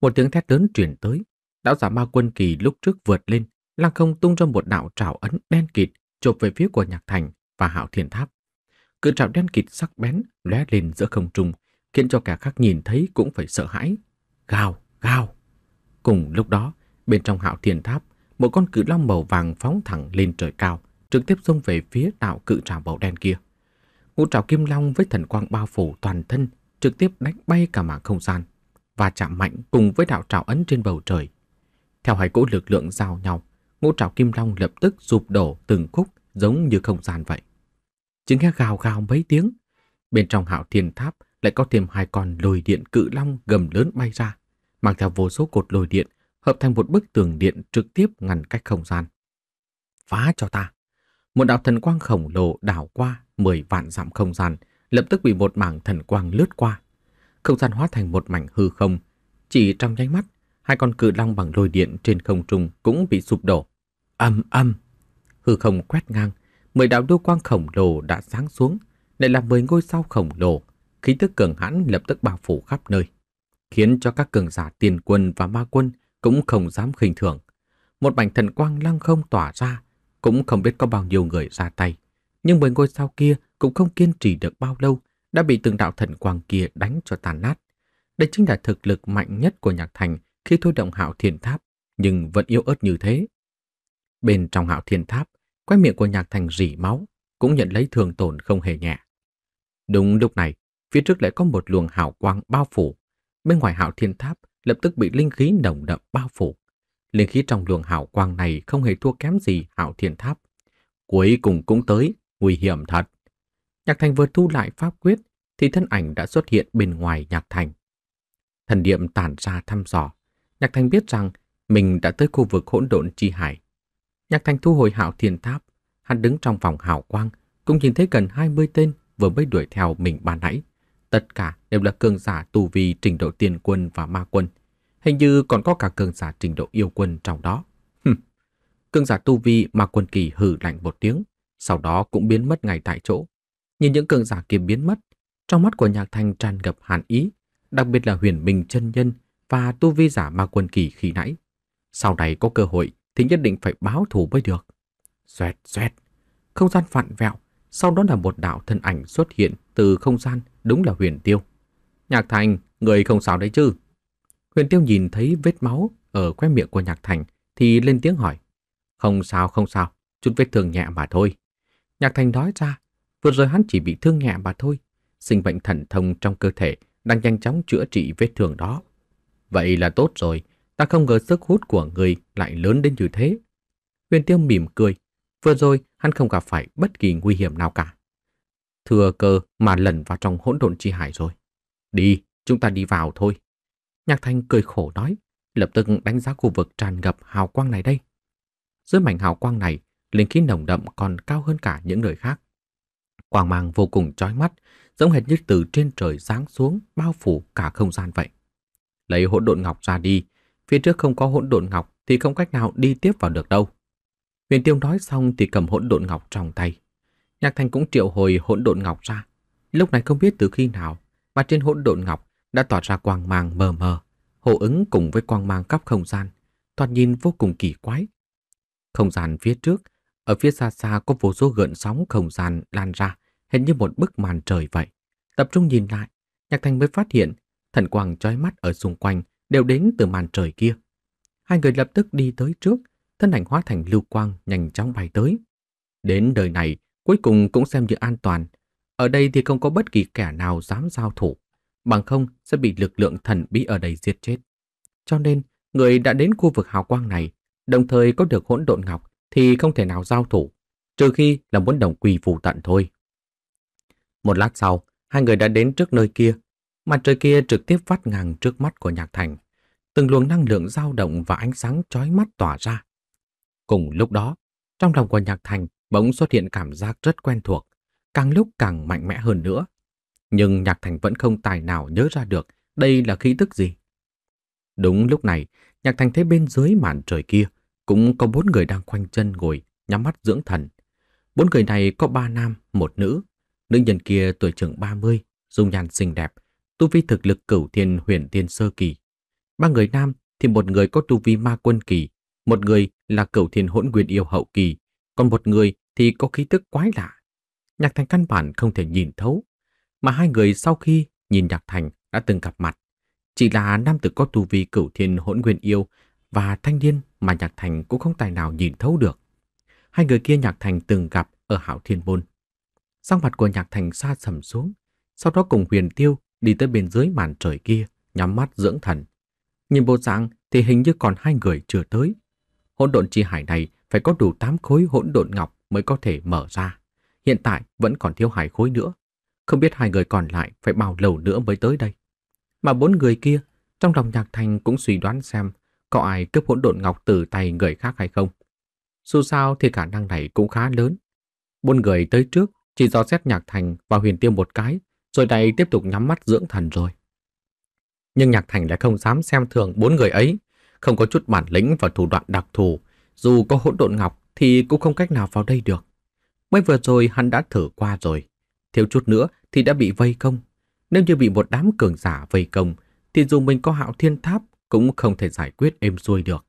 S1: Một tiếng thét lớn truyền tới, đạo giả ma quân kỳ lúc trước vượt lên, lăng không tung ra một đạo trảo ấn đen kịt chộp về phía của Nhạc Thành và Hạo Thiên Tháp. Cự trảo đen kịt sắc bén lóe lên giữa không trung, khiến cho cả khác nhìn thấy cũng phải sợ hãi. Gào, gào. Cùng lúc đó, bên trong hạo thiên tháp, một con cự long màu vàng phóng thẳng lên trời cao, trực tiếp xông về phía đạo cự trào màu đen kia. Ngũ trào kim long với thần quang bao phủ toàn thân, trực tiếp đánh bay cả mảng không gian và chạm mạnh cùng với đạo trào ấn trên bầu trời. Theo hai cỗ lực lượng giao nhau, ngũ trào kim long lập tức sụp đổ từng khúc giống như không gian vậy. Chính nghe gào gào mấy tiếng, bên trong hạo thiên tháp lại có thêm hai con lồi điện cự long gầm lớn bay ra, mang theo vô số cột lồi điện, hợp thành một bức tường điện trực tiếp ngăn cách không gian. Phá cho ta! Một đạo thần quang khổng lồ đảo qua 10 vạn dặm không gian, lập tức bị một mảng thần quang lướt qua. Không gian hóa thành một mảnh hư không. Chỉ trong nháy mắt, hai con cự long bằng lôi điện trên không trung cũng bị sụp đổ. Âm âm! Hư không quét ngang, mười đạo đô quang khổng lồ đã sáng xuống, lại là mười ngôi sao khổng lồ, khí tức cường hãn lập tức bao phủ khắp nơi khiến cho các cường giả tiền quân và ma quân cũng không dám khinh thường. Một mảnh thần quang lăng không tỏa ra, cũng không biết có bao nhiêu người ra tay. Nhưng mười ngôi sao kia cũng không kiên trì được bao lâu, đã bị từng đạo thần quang kia đánh cho tàn nát. Đây chính là thực lực mạnh nhất của Nhạc Thành khi thôi động hạo thiền tháp, nhưng vẫn yếu ớt như thế. Bên trong hạo thiền tháp, quái miệng của Nhạc Thành rỉ máu, cũng nhận lấy thường tổn không hề nhẹ. Đúng lúc này, phía trước lại có một luồng hào quang bao phủ bên ngoài hạo thiên tháp lập tức bị linh khí nồng đậm bao phủ. Linh khí trong luồng hào quang này không hề thua kém gì hạo thiên tháp. Cuối cùng cũng tới, nguy hiểm thật. Nhạc thành vừa thu lại pháp quyết, thì thân ảnh đã xuất hiện bên ngoài nhạc thành. Thần niệm tản ra thăm dò. Nhạc thành biết rằng mình đã tới khu vực hỗn độn chi hải. Nhạc thành thu hồi hạo thiên tháp, hắn đứng trong vòng hào quang, cũng nhìn thấy gần 20 tên vừa mới đuổi theo mình ban nãy. Tất cả đều là cường giả tu vi trình độ tiên quân và ma quân. Hình như còn có cả cường giả trình độ yêu quân trong đó. cường giả tu vi ma quân kỳ hử lạnh một tiếng, sau đó cũng biến mất ngay tại chỗ. Nhìn những cường giả kia biến mất, trong mắt của Nhạc Thanh tràn ngập hàn ý, đặc biệt là huyền minh chân nhân và tu vi giả ma quân kỳ khi nãy. Sau này có cơ hội thì nhất định phải báo thù mới được. Xoẹt xoẹt, không gian phản vẹo sau đó là một đạo thân ảnh xuất hiện từ không gian, đúng là huyền tiêu. Nhạc Thành, người không sao đấy chứ? Huyền tiêu nhìn thấy vết máu ở quét miệng của Nhạc Thành thì lên tiếng hỏi. Không sao, không sao, chút vết thương nhẹ mà thôi. Nhạc Thành nói ra, vừa rồi hắn chỉ bị thương nhẹ mà thôi. Sinh bệnh thần thông trong cơ thể đang nhanh chóng chữa trị vết thương đó. Vậy là tốt rồi, ta không ngờ sức hút của người lại lớn đến như thế. Huyền Tiêu mỉm cười, Vừa rồi, hắn không gặp phải bất kỳ nguy hiểm nào cả. Thừa cơ mà lẩn vào trong hỗn độn chi hải rồi. Đi, chúng ta đi vào thôi. Nhạc Thanh cười khổ nói, lập tức đánh giá khu vực tràn ngập hào quang này đây. Dưới mảnh hào quang này, linh khí nồng đậm còn cao hơn cả những nơi khác. Quang mang vô cùng chói mắt, giống hệt như từ trên trời giáng xuống bao phủ cả không gian vậy. Lấy hỗn độn ngọc ra đi, phía trước không có hỗn độn ngọc thì không cách nào đi tiếp vào được đâu. Huyền Tiêu nói xong thì cầm hỗn độn ngọc trong tay. Nhạc Thành cũng triệu hồi hỗn độn ngọc ra. Lúc này không biết từ khi nào mà trên hỗn độn ngọc đã tỏa ra quang mang mờ mờ, hô ứng cùng với quang mang khắp không gian, toàn nhìn vô cùng kỳ quái. Không gian phía trước, ở phía xa xa có vô số gợn sóng không gian lan ra, hình như một bức màn trời vậy. Tập trung nhìn lại, Nhạc Thành mới phát hiện thần quang chói mắt ở xung quanh đều đến từ màn trời kia. Hai người lập tức đi tới trước, thân ảnh hóa thành lưu quang nhanh chóng bay tới. Đến đời này, cuối cùng cũng xem như an toàn. Ở đây thì không có bất kỳ kẻ nào dám giao thủ, bằng không sẽ bị lực lượng thần bí ở đây giết chết. Cho nên, người đã đến khu vực hào quang này, đồng thời có được hỗn độn ngọc thì không thể nào giao thủ, trừ khi là muốn đồng quỳ phù tận thôi. Một lát sau, hai người đã đến trước nơi kia. Mặt trời kia trực tiếp vắt ngang trước mắt của Nhạc Thành. Từng luồng năng lượng dao động và ánh sáng chói mắt tỏa ra, Cùng lúc đó, trong lòng của Nhạc Thành bỗng xuất hiện cảm giác rất quen thuộc, càng lúc càng mạnh mẽ hơn nữa. Nhưng Nhạc Thành vẫn không tài nào nhớ ra được đây là khí tức gì. Đúng lúc này, Nhạc Thành thấy bên dưới màn trời kia cũng có bốn người đang khoanh chân ngồi, nhắm mắt dưỡng thần. Bốn người này có ba nam, một nữ. Nữ nhân kia tuổi chừng 30, dung nhan xinh đẹp, tu vi thực lực cửu thiên huyền thiên sơ kỳ. Ba người nam thì một người có tu vi ma quân kỳ, một người là cửu thiên hỗn nguyên yêu hậu kỳ, còn một người thì có khí tức quái lạ. Nhạc Thành căn bản không thể nhìn thấu, mà hai người sau khi nhìn Nhạc Thành đã từng gặp mặt. Chỉ là nam tử có tu vi cửu thiên hỗn nguyên yêu và thanh niên mà Nhạc Thành cũng không tài nào nhìn thấu được. Hai người kia Nhạc Thành từng gặp ở Hảo Thiên Môn. Sang mặt của Nhạc Thành xa sầm xuống, sau đó cùng huyền tiêu đi tới bên dưới màn trời kia, nhắm mắt dưỡng thần. Nhìn bộ dạng thì hình như còn hai người chưa tới, hỗn độn chi hải này phải có đủ 8 khối hỗn độn ngọc mới có thể mở ra. Hiện tại vẫn còn thiếu hải khối nữa. Không biết hai người còn lại phải bao lâu nữa mới tới đây. Mà bốn người kia, trong lòng nhạc thành cũng suy đoán xem có ai cướp hỗn độn ngọc từ tay người khác hay không. Dù sao thì khả năng này cũng khá lớn. Bốn người tới trước chỉ do xét nhạc thành và huyền tiêu một cái, rồi đây tiếp tục nhắm mắt dưỡng thần rồi. Nhưng nhạc thành lại không dám xem thường bốn người ấy, không có chút bản lĩnh và thủ đoạn đặc thù, dù có hỗn độn ngọc thì cũng không cách nào vào đây được. Mới vừa rồi hắn đã thử qua rồi, thiếu chút nữa thì đã bị vây công. Nếu như bị một đám cường giả vây công, thì dù mình có hạo thiên tháp cũng không thể giải quyết êm xuôi được.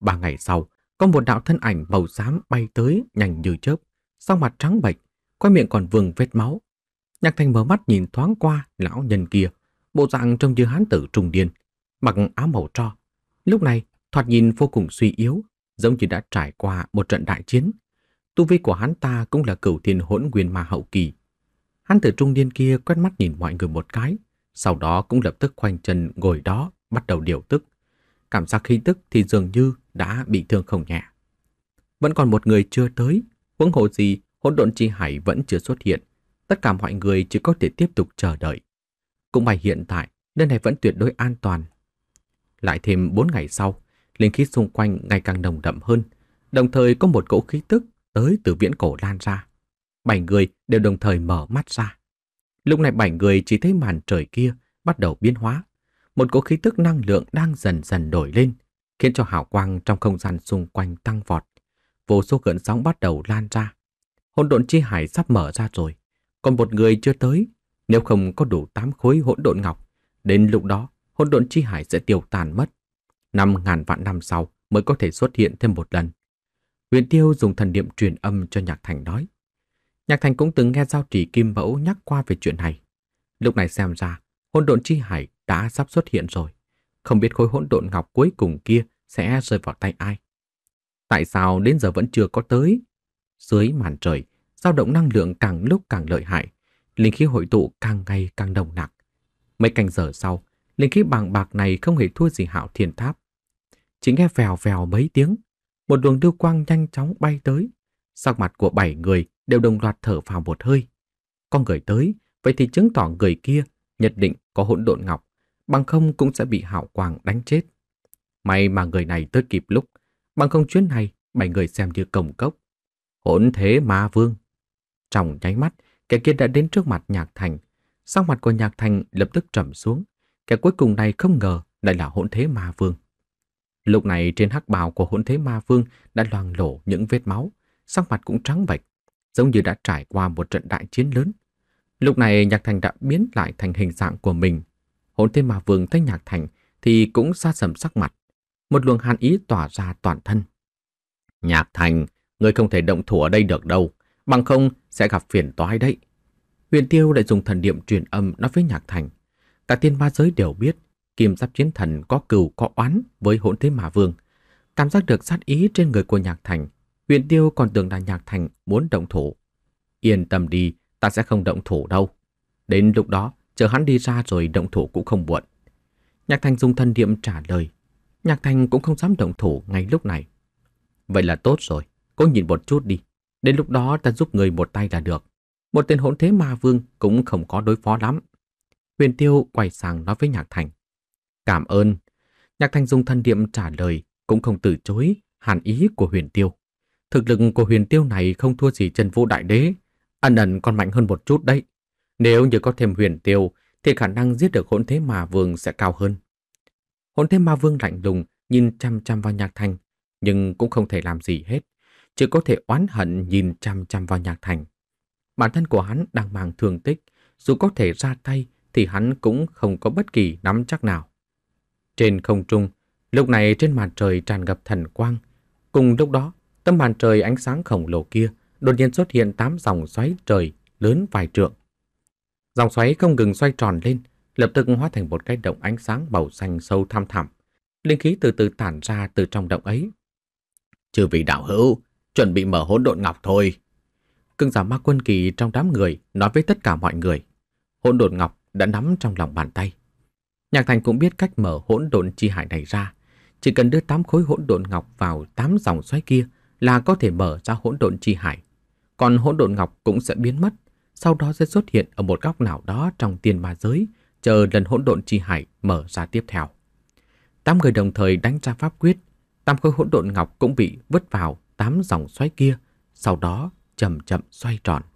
S1: Ba ngày sau, có một đạo thân ảnh màu xám bay tới nhanh như chớp, sau mặt trắng bệch, qua miệng còn vương vết máu. Nhạc thanh mở mắt nhìn thoáng qua lão nhân kia, bộ dạng trông như hán tử trùng điên, mặc áo màu tro, Lúc này, thoạt nhìn vô cùng suy yếu, giống như đã trải qua một trận đại chiến. Tu vi của hắn ta cũng là cửu thiên hỗn nguyên ma hậu kỳ. Hắn từ trung niên kia quét mắt nhìn mọi người một cái, sau đó cũng lập tức khoanh chân ngồi đó, bắt đầu điều tức. Cảm giác khí tức thì dường như đã bị thương không nhẹ. Vẫn còn một người chưa tới, huống hộ gì hỗn độn chi hải vẫn chưa xuất hiện. Tất cả mọi người chỉ có thể tiếp tục chờ đợi. Cũng may hiện tại, nơi này vẫn tuyệt đối an toàn lại thêm 4 ngày sau, linh khí xung quanh ngày càng nồng đậm hơn, đồng thời có một cỗ khí tức tới từ viễn cổ lan ra. Bảy người đều đồng thời mở mắt ra. Lúc này bảy người chỉ thấy màn trời kia bắt đầu biến hóa. Một cỗ khí tức năng lượng đang dần dần đổi lên, khiến cho hào quang trong không gian xung quanh tăng vọt. Vô số gợn sóng bắt đầu lan ra. Hỗn độn chi hải sắp mở ra rồi, còn một người chưa tới, nếu không có đủ tám khối hỗn độn ngọc, đến lúc đó hỗn độn chi hải sẽ tiêu tàn mất. Năm ngàn vạn năm sau mới có thể xuất hiện thêm một lần. Huyền Tiêu dùng thần niệm truyền âm cho Nhạc Thành nói. Nhạc Thành cũng từng nghe giao trì kim mẫu nhắc qua về chuyện này. Lúc này xem ra, hỗn độn chi hải đã sắp xuất hiện rồi. Không biết khối hỗn độn ngọc cuối cùng kia sẽ rơi vào tay ai. Tại sao đến giờ vẫn chưa có tới? Dưới màn trời, dao động năng lượng càng lúc càng lợi hại, linh khí hội tụ càng ngày càng đồng nặng. Mấy canh giờ sau, linh khí bàng bạc này không hề thua gì hạo thiên tháp. Chỉ nghe vèo vèo mấy tiếng, một luồng lưu quang nhanh chóng bay tới. Sắc mặt của bảy người đều đồng loạt thở vào một hơi. con người tới, vậy thì chứng tỏ người kia nhất định có hỗn độn ngọc, bằng không cũng sẽ bị hạo quang đánh chết. May mà người này tới kịp lúc, bằng không chuyến này bảy người xem như cổng cốc. Hỗn thế ma vương. Trong nháy mắt, kẻ kia đã đến trước mặt Nhạc Thành. Sắc mặt của Nhạc Thành lập tức trầm xuống. Kẻ cuối cùng này không ngờ lại là hỗn thế ma vương. Lúc này trên hắc bào của hỗn thế ma vương đã loang lổ những vết máu, sắc mặt cũng trắng bệch, giống như đã trải qua một trận đại chiến lớn. Lúc này Nhạc Thành đã biến lại thành hình dạng của mình. Hỗn thế ma vương thấy Nhạc Thành thì cũng xa sầm sắc mặt. Một luồng hàn ý tỏa ra toàn thân. Nhạc Thành, người không thể động thủ ở đây được đâu, bằng không sẽ gặp phiền toái đấy. Huyền Tiêu lại dùng thần niệm truyền âm nói với Nhạc Thành. Cả thiên ma giới đều biết Kim Giáp Chiến Thần có cừu có oán với hỗn thế mà vương. Cảm giác được sát ý trên người của Nhạc Thành, Huyền Tiêu còn tưởng là Nhạc Thành muốn động thủ. Yên tâm đi, ta sẽ không động thủ đâu. Đến lúc đó, chờ hắn đi ra rồi động thủ cũng không muộn. Nhạc Thành dùng thân niệm trả lời. Nhạc Thành cũng không dám động thủ ngay lúc này. Vậy là tốt rồi, cố nhìn một chút đi. Đến lúc đó ta giúp người một tay là được. Một tên hỗn thế ma vương cũng không có đối phó lắm. Huyền Tiêu quay sang nói với Nhạc Thành. Cảm ơn. Nhạc Thành dùng thân niệm trả lời, cũng không từ chối hàn ý của Huyền Tiêu. Thực lực của Huyền Tiêu này không thua gì chân vũ đại đế, ẩn ẩn còn mạnh hơn một chút đấy. Nếu như có thêm Huyền Tiêu, thì khả năng giết được hỗn thế mà vương sẽ cao hơn. Hỗn thế ma vương lạnh lùng nhìn chăm chăm vào Nhạc Thành, nhưng cũng không thể làm gì hết, chỉ có thể oán hận nhìn chăm chăm vào Nhạc Thành. Bản thân của hắn đang mang thương tích, dù có thể ra tay thì hắn cũng không có bất kỳ nắm chắc nào. Trên không trung, lúc này trên màn trời tràn ngập thần quang. Cùng lúc đó, tấm màn trời ánh sáng khổng lồ kia đột nhiên xuất hiện tám dòng xoáy trời lớn vài trượng. Dòng xoáy không ngừng xoay tròn lên, lập tức hóa thành một cái động ánh sáng màu xanh sâu thăm thẳm. Linh khí từ từ tản ra từ trong động ấy. Chư vị đạo hữu, chuẩn bị mở hỗn độn ngọc thôi. Cưng giả ma quân kỳ trong đám người nói với tất cả mọi người. Hỗn độn ngọc đã nắm trong lòng bàn tay. Nhạc Thành cũng biết cách mở hỗn độn chi hải này ra. Chỉ cần đưa tám khối hỗn độn ngọc vào tám dòng xoáy kia là có thể mở ra hỗn độn chi hải. Còn hỗn độn ngọc cũng sẽ biến mất, sau đó sẽ xuất hiện ở một góc nào đó trong tiền ma giới, chờ lần hỗn độn chi hải mở ra tiếp theo. Tám người đồng thời đánh ra pháp quyết, tám khối hỗn độn ngọc cũng bị vứt vào tám dòng xoáy kia, sau đó chậm chậm xoay tròn.